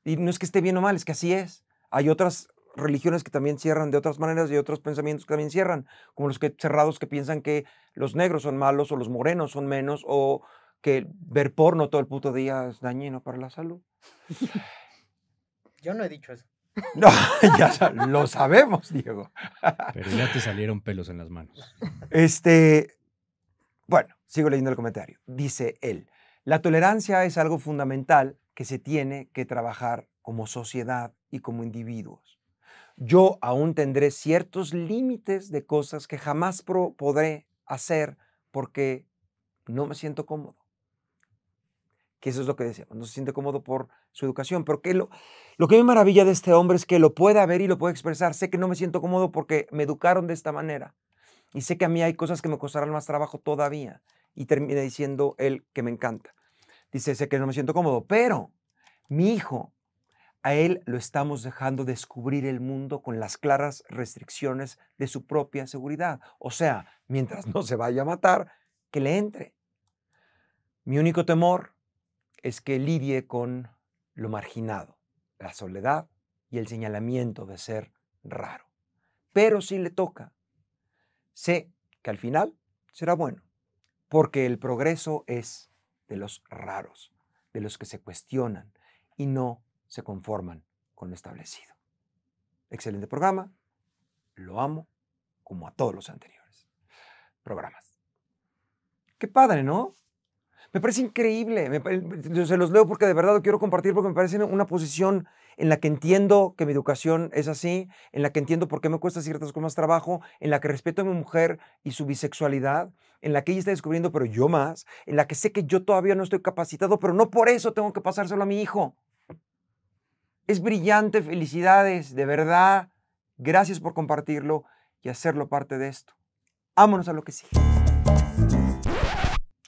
S3: Y no es que esté bien o mal, es que así es. Hay otras religiones que también cierran de otras maneras y otros pensamientos que también cierran, como los que, cerrados que piensan que los negros son malos o los morenos son menos o que ver porno todo el puto día es dañino para la salud. Yo no he dicho eso. No, ya lo sabemos, Diego. Pero ya te salieron pelos en las manos. Este, bueno, sigo leyendo el comentario. Dice él, la tolerancia es algo fundamental que se tiene que trabajar como sociedad y como individuos yo aún tendré ciertos límites de cosas que jamás podré hacer porque no me siento cómodo. Que eso es lo que decía, no se siente cómodo por su educación. Pero lo, lo que me maravilla de este hombre es que lo pueda ver y lo puede expresar. Sé que no me siento cómodo porque me educaron de esta manera. Y sé que a mí hay cosas que me costarán más trabajo todavía. Y termina diciendo él que me encanta. Dice, sé que no me siento cómodo, pero mi hijo a él lo estamos dejando descubrir el mundo con las claras restricciones de su propia seguridad. O sea, mientras no se vaya a matar, que le entre. Mi único temor es que lidie con lo marginado, la soledad y el señalamiento de ser raro. Pero si le toca, sé que al final será bueno, porque el progreso es de los raros, de los que se cuestionan y no se conforman con lo establecido. Excelente programa, lo amo como a todos los anteriores programas. Qué padre, ¿no? Me parece increíble, se los leo porque de verdad lo quiero compartir porque me parece una posición en la que entiendo que mi educación es así, en la que entiendo por qué me cuesta ciertas cosas trabajo, en la que respeto a mi mujer y su bisexualidad, en la que ella está descubriendo, pero yo más, en la que sé que yo todavía no estoy capacitado, pero no por eso tengo que pasárselo a mi hijo. Es brillante, felicidades, de verdad. Gracias por compartirlo y hacerlo parte de esto. Vámonos a lo que sigue.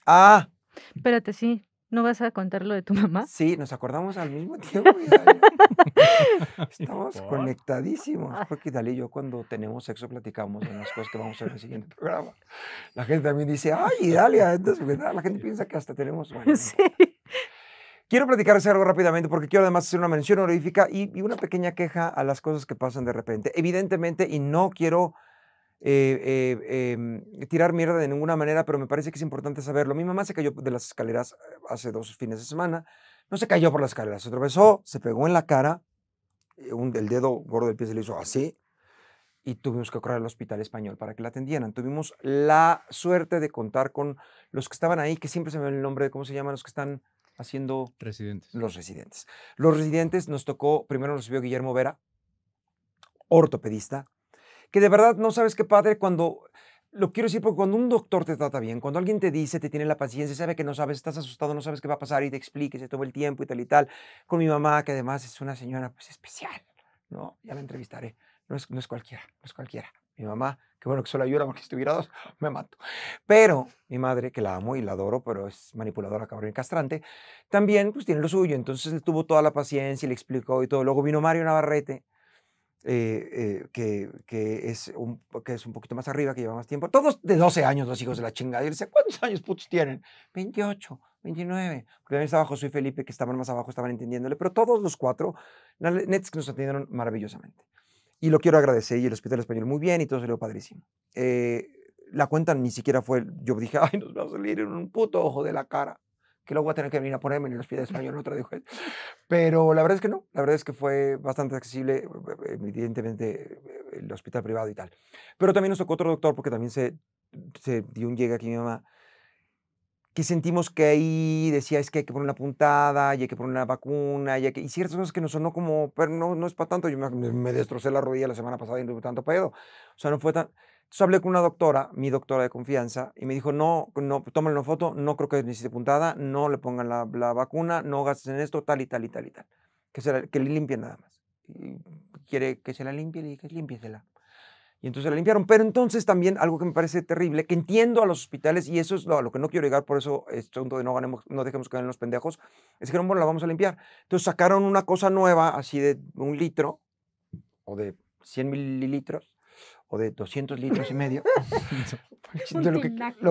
S3: Ah.
S4: Espérate, sí. ¿No vas a contar lo de tu mamá?
S3: Sí, nos acordamos al mismo tiempo. Estamos conectadísimos. Ah. Porque Dalí y yo cuando tenemos sexo platicamos de las cosas que vamos a ver en el siguiente programa. La gente también dice, ay, Dalia, entonces, ¿verdad? La gente piensa que hasta tenemos... Bueno, sí. Quiero platicarles algo rápidamente porque quiero además hacer una mención honorífica y, una pequeña queja a las cosas que pasan de repente. Evidentemente, y no quiero eh, eh, em, tirar mierda de ninguna manera, pero me parece que es importante saberlo. Mi mamá se cayó de las escaleras eh, hace dos fines de semana. No se cayó por las escaleras, se tropezó, se pegó en la cara, un, el dedo gordo del pie se le hizo así, y tuvimos que correr al hospital español para que la atendieran. Tuvimos la suerte de contar con los que estaban ahí, que siempre se me ve el nombre de cómo se llaman los que están haciendo... Residentes. Los residentes. Los residentes nos tocó, primero nos vio Guillermo Vera, ortopedista, que de verdad no sabes qué padre cuando... Lo quiero decir porque cuando un doctor te trata bien, cuando alguien te dice, te tiene la paciencia, sabe que no sabes, estás asustado, no sabes qué va a pasar y te explique, se toma el tiempo y tal y tal. Con mi mamá, que además es una señora pues especial, ¿no? Ya la entrevistaré. No no es cualquiera, no es cualquiera. Mi mamá, que bueno que solo ayuda porque si tuviera dos, me mato. Pero mi madre, que la amo y la adoro, pero es manipuladora, cabrón y castrante, también pues tiene lo suyo. Entonces tuvo toda la paciencia y le explicó y todo. Luego vino Mario Navarrete, eh, eh, que, que, es un, que es un poquito más arriba, que lleva más tiempo. Todos de 12 años, los hijos de la chingada. Y él ¿cuántos años putos tienen? 28, 29. Porque también estaba José y Felipe, que estaban más abajo, estaban entendiéndole. Pero todos los cuatro, nets que nos atendieron maravillosamente. Y lo quiero agradecer y el Hospital Español muy bien y todo salió padrísimo. Eh, la cuenta ni siquiera fue, yo dije, ay, nos va a salir en un puto ojo de la cara, que luego voy a tener que venir a ponerme en el Hospital Español otra vez. Pero la verdad es que no, la verdad es que fue bastante accesible, evidentemente el hospital privado y tal. Pero también nos tocó otro doctor porque también se, se dio un llega aquí mi mamá que sentimos que ahí decía es que hay que poner una puntada y hay que poner una vacuna y, hay que, y ciertas cosas que nos sonó como, pero no, no es para tanto. Yo me, destrocé la rodilla la semana pasada y no tanto pedo. O sea, no fue tan. Entonces hablé con una doctora, mi doctora de confianza, y me dijo, no, no tómale una foto, no creo que necesite puntada, no le pongan la, la vacuna, no gastes en esto, tal y tal y tal y tal. Que, se que le limpien nada más. Y quiere que se la limpie, le dije, límpiesela y entonces la limpiaron. Pero entonces también algo que me parece terrible, que entiendo a los hospitales, y eso es lo, a lo que no quiero llegar, por eso es este punto de no, ganemos, no dejemos caer en los pendejos, es que bueno, la vamos a limpiar. Entonces sacaron una cosa nueva, así de un litro, o de 100 mililitros, o de 200 litros y medio. lo,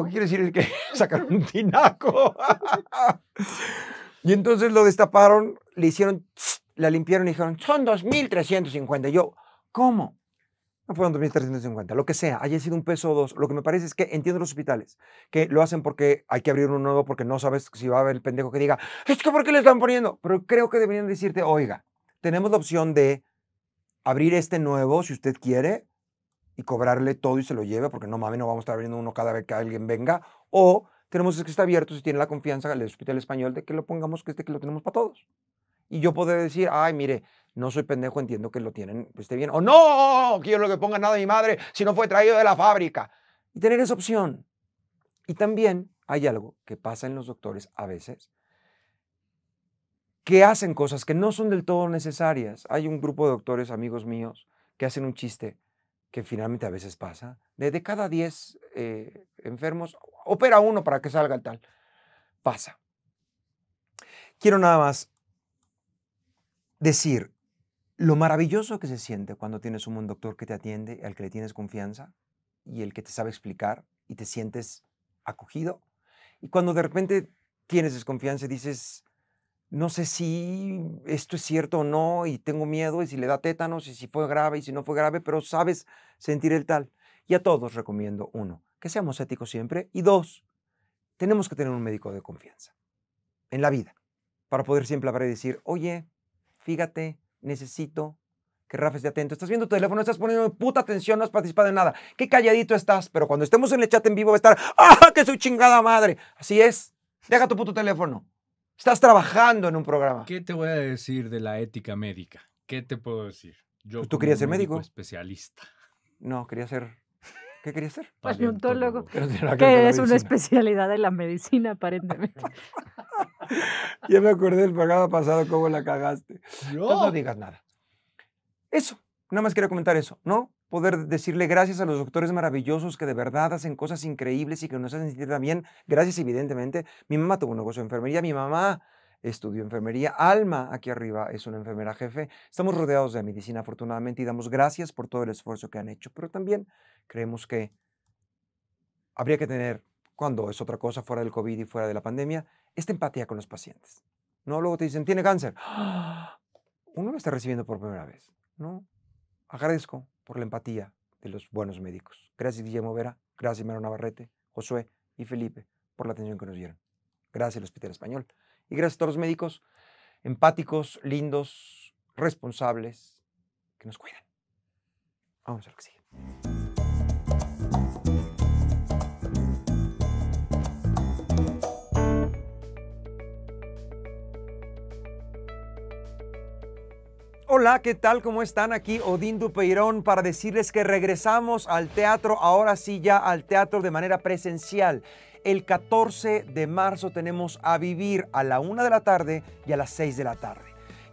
S3: que, quiere decir es que sacaron un tinaco. y entonces lo destaparon, le hicieron, la limpiaron y dijeron, son 2.350. Yo, ¿cómo? no fueron 2.350, lo que sea, haya sido un peso o dos. Lo que me parece es que entiendo los hospitales, que lo hacen porque hay que abrir uno nuevo, porque no sabes si va a haber el pendejo que diga, es que ¿por qué le están poniendo? Pero creo que deberían decirte, oiga, tenemos la opción de abrir este nuevo si usted quiere y cobrarle todo y se lo lleve, porque no mames, no vamos a estar abriendo uno cada vez que alguien venga. O tenemos este que está abierto, si tiene la confianza del hospital español, de que lo pongamos, que este que lo tenemos para todos. Y yo puedo decir, ay, mire, no soy pendejo, entiendo que lo tienen, pues, esté bien. O no, quiero que ponga nada de mi madre si no fue traído de la fábrica. Y tener esa opción. Y también hay algo que pasa en los doctores a veces, que hacen cosas que no son del todo necesarias. Hay un grupo de doctores, amigos míos, que hacen un chiste que finalmente a veces pasa. De, cada 10 eh, enfermos, opera uno para que salga el tal. Pasa. Quiero nada más decir lo maravilloso que se siente cuando tienes un buen doctor que te atiende, al que le tienes confianza y el que te sabe explicar y te sientes acogido. Y cuando de repente tienes desconfianza y dices, no sé si esto es cierto o no y tengo miedo y si le da tétanos y si fue grave y si no fue grave, pero sabes sentir el tal. Y a todos recomiendo, uno, que seamos éticos siempre y dos, tenemos que tener un médico de confianza en la vida para poder siempre hablar y decir, oye, fíjate, necesito que Rafa esté atento. Estás viendo tu teléfono, estás poniendo puta atención, no has participado en nada. Qué calladito estás, pero cuando estemos en el chat en vivo va a estar, ¡ah, que su chingada madre! Así es, deja tu puto teléfono. Estás trabajando en un programa. ¿Qué te voy a decir de la ética médica? ¿Qué te puedo decir? Yo pues tú querías ser médico. Especialista. No, quería ser ¿Qué quería ser? Paleontólogo. Que es una
S4: especialidad de la medicina, aparentemente.
S3: ya me acordé del pagado pasado, cómo la cagaste. No. no digas nada. Eso, nada más quería comentar eso, ¿no? Poder decirle gracias a los doctores maravillosos que de verdad hacen cosas increíbles y que nos hacen sentir también. Gracias, evidentemente. Mi mamá tuvo un negocio de enfermería, mi mamá estudio enfermería. Alma, aquí arriba, es una enfermera jefe. Estamos rodeados de medicina, afortunadamente, y damos gracias por todo el esfuerzo que han hecho, pero también creemos que habría que tener, cuando es otra cosa fuera del COVID y fuera de la pandemia, esta empatía con los pacientes. No, luego te dicen, tiene cáncer. ¡Ah! Uno lo está recibiendo por primera vez. No, agradezco por la empatía de los buenos médicos. Gracias Guillermo Vera, gracias Mero Navarrete, Josué y Felipe por la atención que nos dieron. Gracias al Hospital Español. Y gracias a todos los médicos empáticos, lindos, responsables, que nos cuidan. Vamos a lo que sigue. Hola, ¿qué tal? ¿Cómo están? Aquí Odín Dupeirón para decirles que regresamos al teatro, ahora sí ya al teatro de manera presencial. El 14 de marzo tenemos a vivir a la 1 de la tarde y a las 6 de la tarde.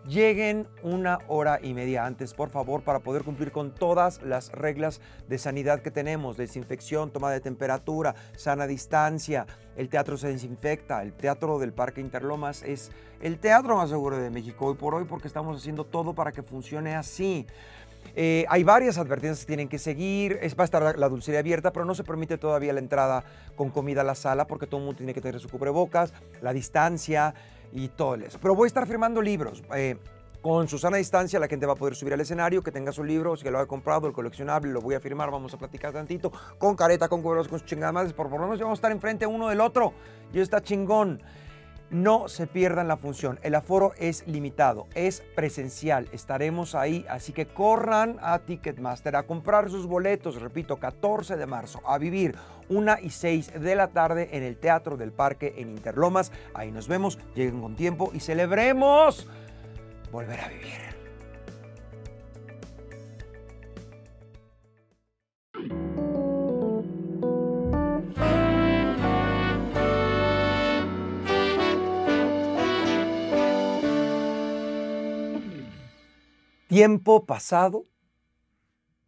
S3: Lleguen una hora y media antes, por favor, para poder cumplir con todas las reglas de sanidad que tenemos, desinfección, toma de temperatura, sana distancia, el teatro se desinfecta, el teatro del Parque Interlomas es el teatro más seguro de México hoy por hoy porque estamos haciendo todo para que funcione así. Eh, hay varias advertencias que tienen que seguir. Es, va a estar la, dulcería abierta, pero no se permite todavía la entrada con comida a la sala porque todo el mundo tiene que tener su cubrebocas, la distancia y todo eso. Pero voy a estar firmando libros. Eh, con Susana distancia, la gente va a poder subir al escenario, que tenga su libro, si que lo haya comprado, el coleccionable, lo voy a firmar, vamos a platicar tantito, con careta, con cubrebocas, con chingadas por favor, no vamos a estar enfrente uno del otro. Y está chingón. No se pierdan la función. El aforo es limitado, es presencial. Estaremos ahí, así que corran a Ticketmaster a comprar sus boletos, repito, 14 de marzo, a vivir 1 y 6 de la tarde en el Teatro del Parque en Interlomas. Ahí nos vemos, lleguen con tiempo y celebremos volver a vivir. tiempo pasado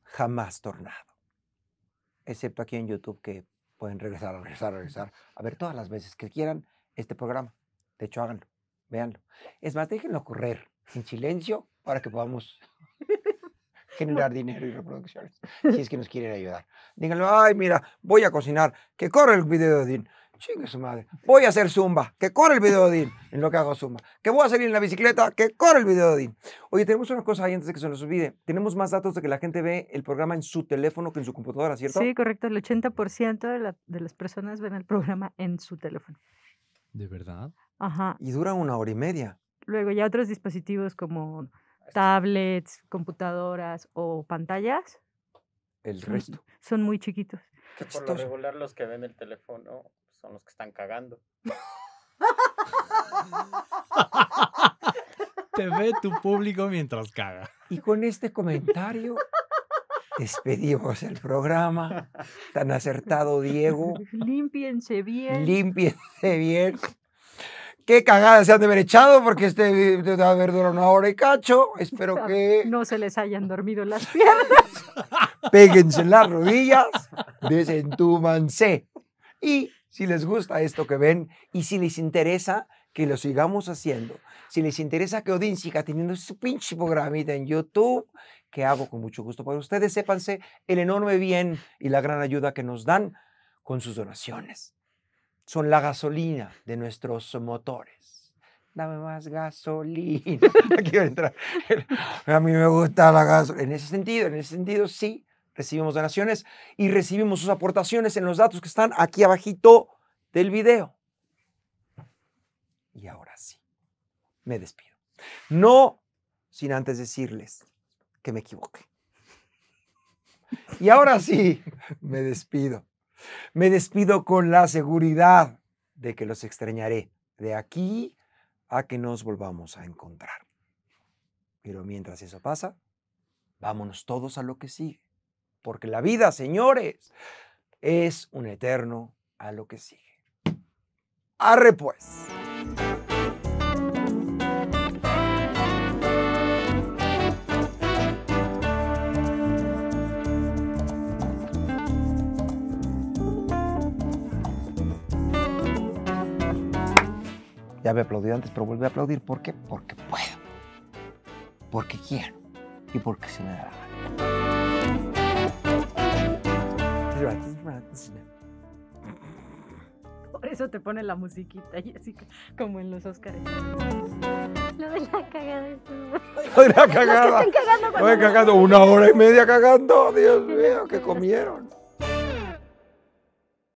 S3: jamás tornado. Excepto aquí en YouTube que pueden regresar, regresar, regresar. A ver todas las veces que quieran este programa. De hecho, háganlo, véanlo. Es más, déjenlo correr en silencio para que podamos generar dinero y reproducciones, si es que nos quieren ayudar. Díganlo, ay, mira, voy a cocinar, que corre el video de Odín. Chingue su madre. Voy a hacer zumba, que corre el video de Odín, en lo que hago zumba. Que voy a salir en la bicicleta, que corre el video de Odín. Oye, tenemos una cosa ahí antes de que se nos olvide. Tenemos más datos de que la gente ve el programa en su teléfono que en su computadora, ¿cierto? Sí,
S4: correcto. El 80% de, de las personas ven el programa en su teléfono.
S3: ¿De verdad?
S1: Ajá. Y dura una hora y media.
S4: Luego ya otros dispositivos como tablets, computadoras o pantallas.
S3: El resto.
S4: Son muy chiquitos.
S3: Que por lo regular
S4: los que ven el teléfono son los que están cagando.
S3: Te ve tu público mientras caga. Y con este comentario despedimos el programa. Tan acertado, Diego.
S4: Límpiense bien.
S3: Límpiense bien qué cagada se han de haber echado, porque este debe haber durado una hora y cacho. Espero que. No
S4: se les hayan dormido las
S3: piernas. Péguense en las rodillas, desentúmanse. Y si les gusta esto que ven y si les interesa que lo sigamos haciendo, si les interesa que Odín siga teniendo su pinche programita en YouTube, que hago con mucho gusto para ustedes, sépanse el enorme bien y la gran ayuda que nos dan con sus donaciones son la gasolina de nuestros motores. Dame más gasolina. Aquí a entrar. A mí me gusta la gasolina. En ese sentido, en ese sentido sí recibimos donaciones y recibimos sus aportaciones en los datos que están aquí abajito del video. Y ahora sí, me despido. No sin antes decirles que me equivoqué. Y ahora sí, me despido. Me despido con la seguridad de que los extrañaré de aquí a que nos volvamos a encontrar. Pero mientras eso pasa, vámonos todos a lo que sigue. Porque la vida, señores, es un eterno a lo que sigue. Arre pues. Ya me aplaudí antes, pero vuelvo a aplaudir. ¿Por qué? Porque puedo. Porque quiero. Y porque se me da la gana.
S4: Por eso te pone la musiquita, Jessica, como en los Oscars. Lo de la cagada Lo de la cagada. Los que cagando, cagando una
S3: hora y media cagando. Dios mío, que comieron.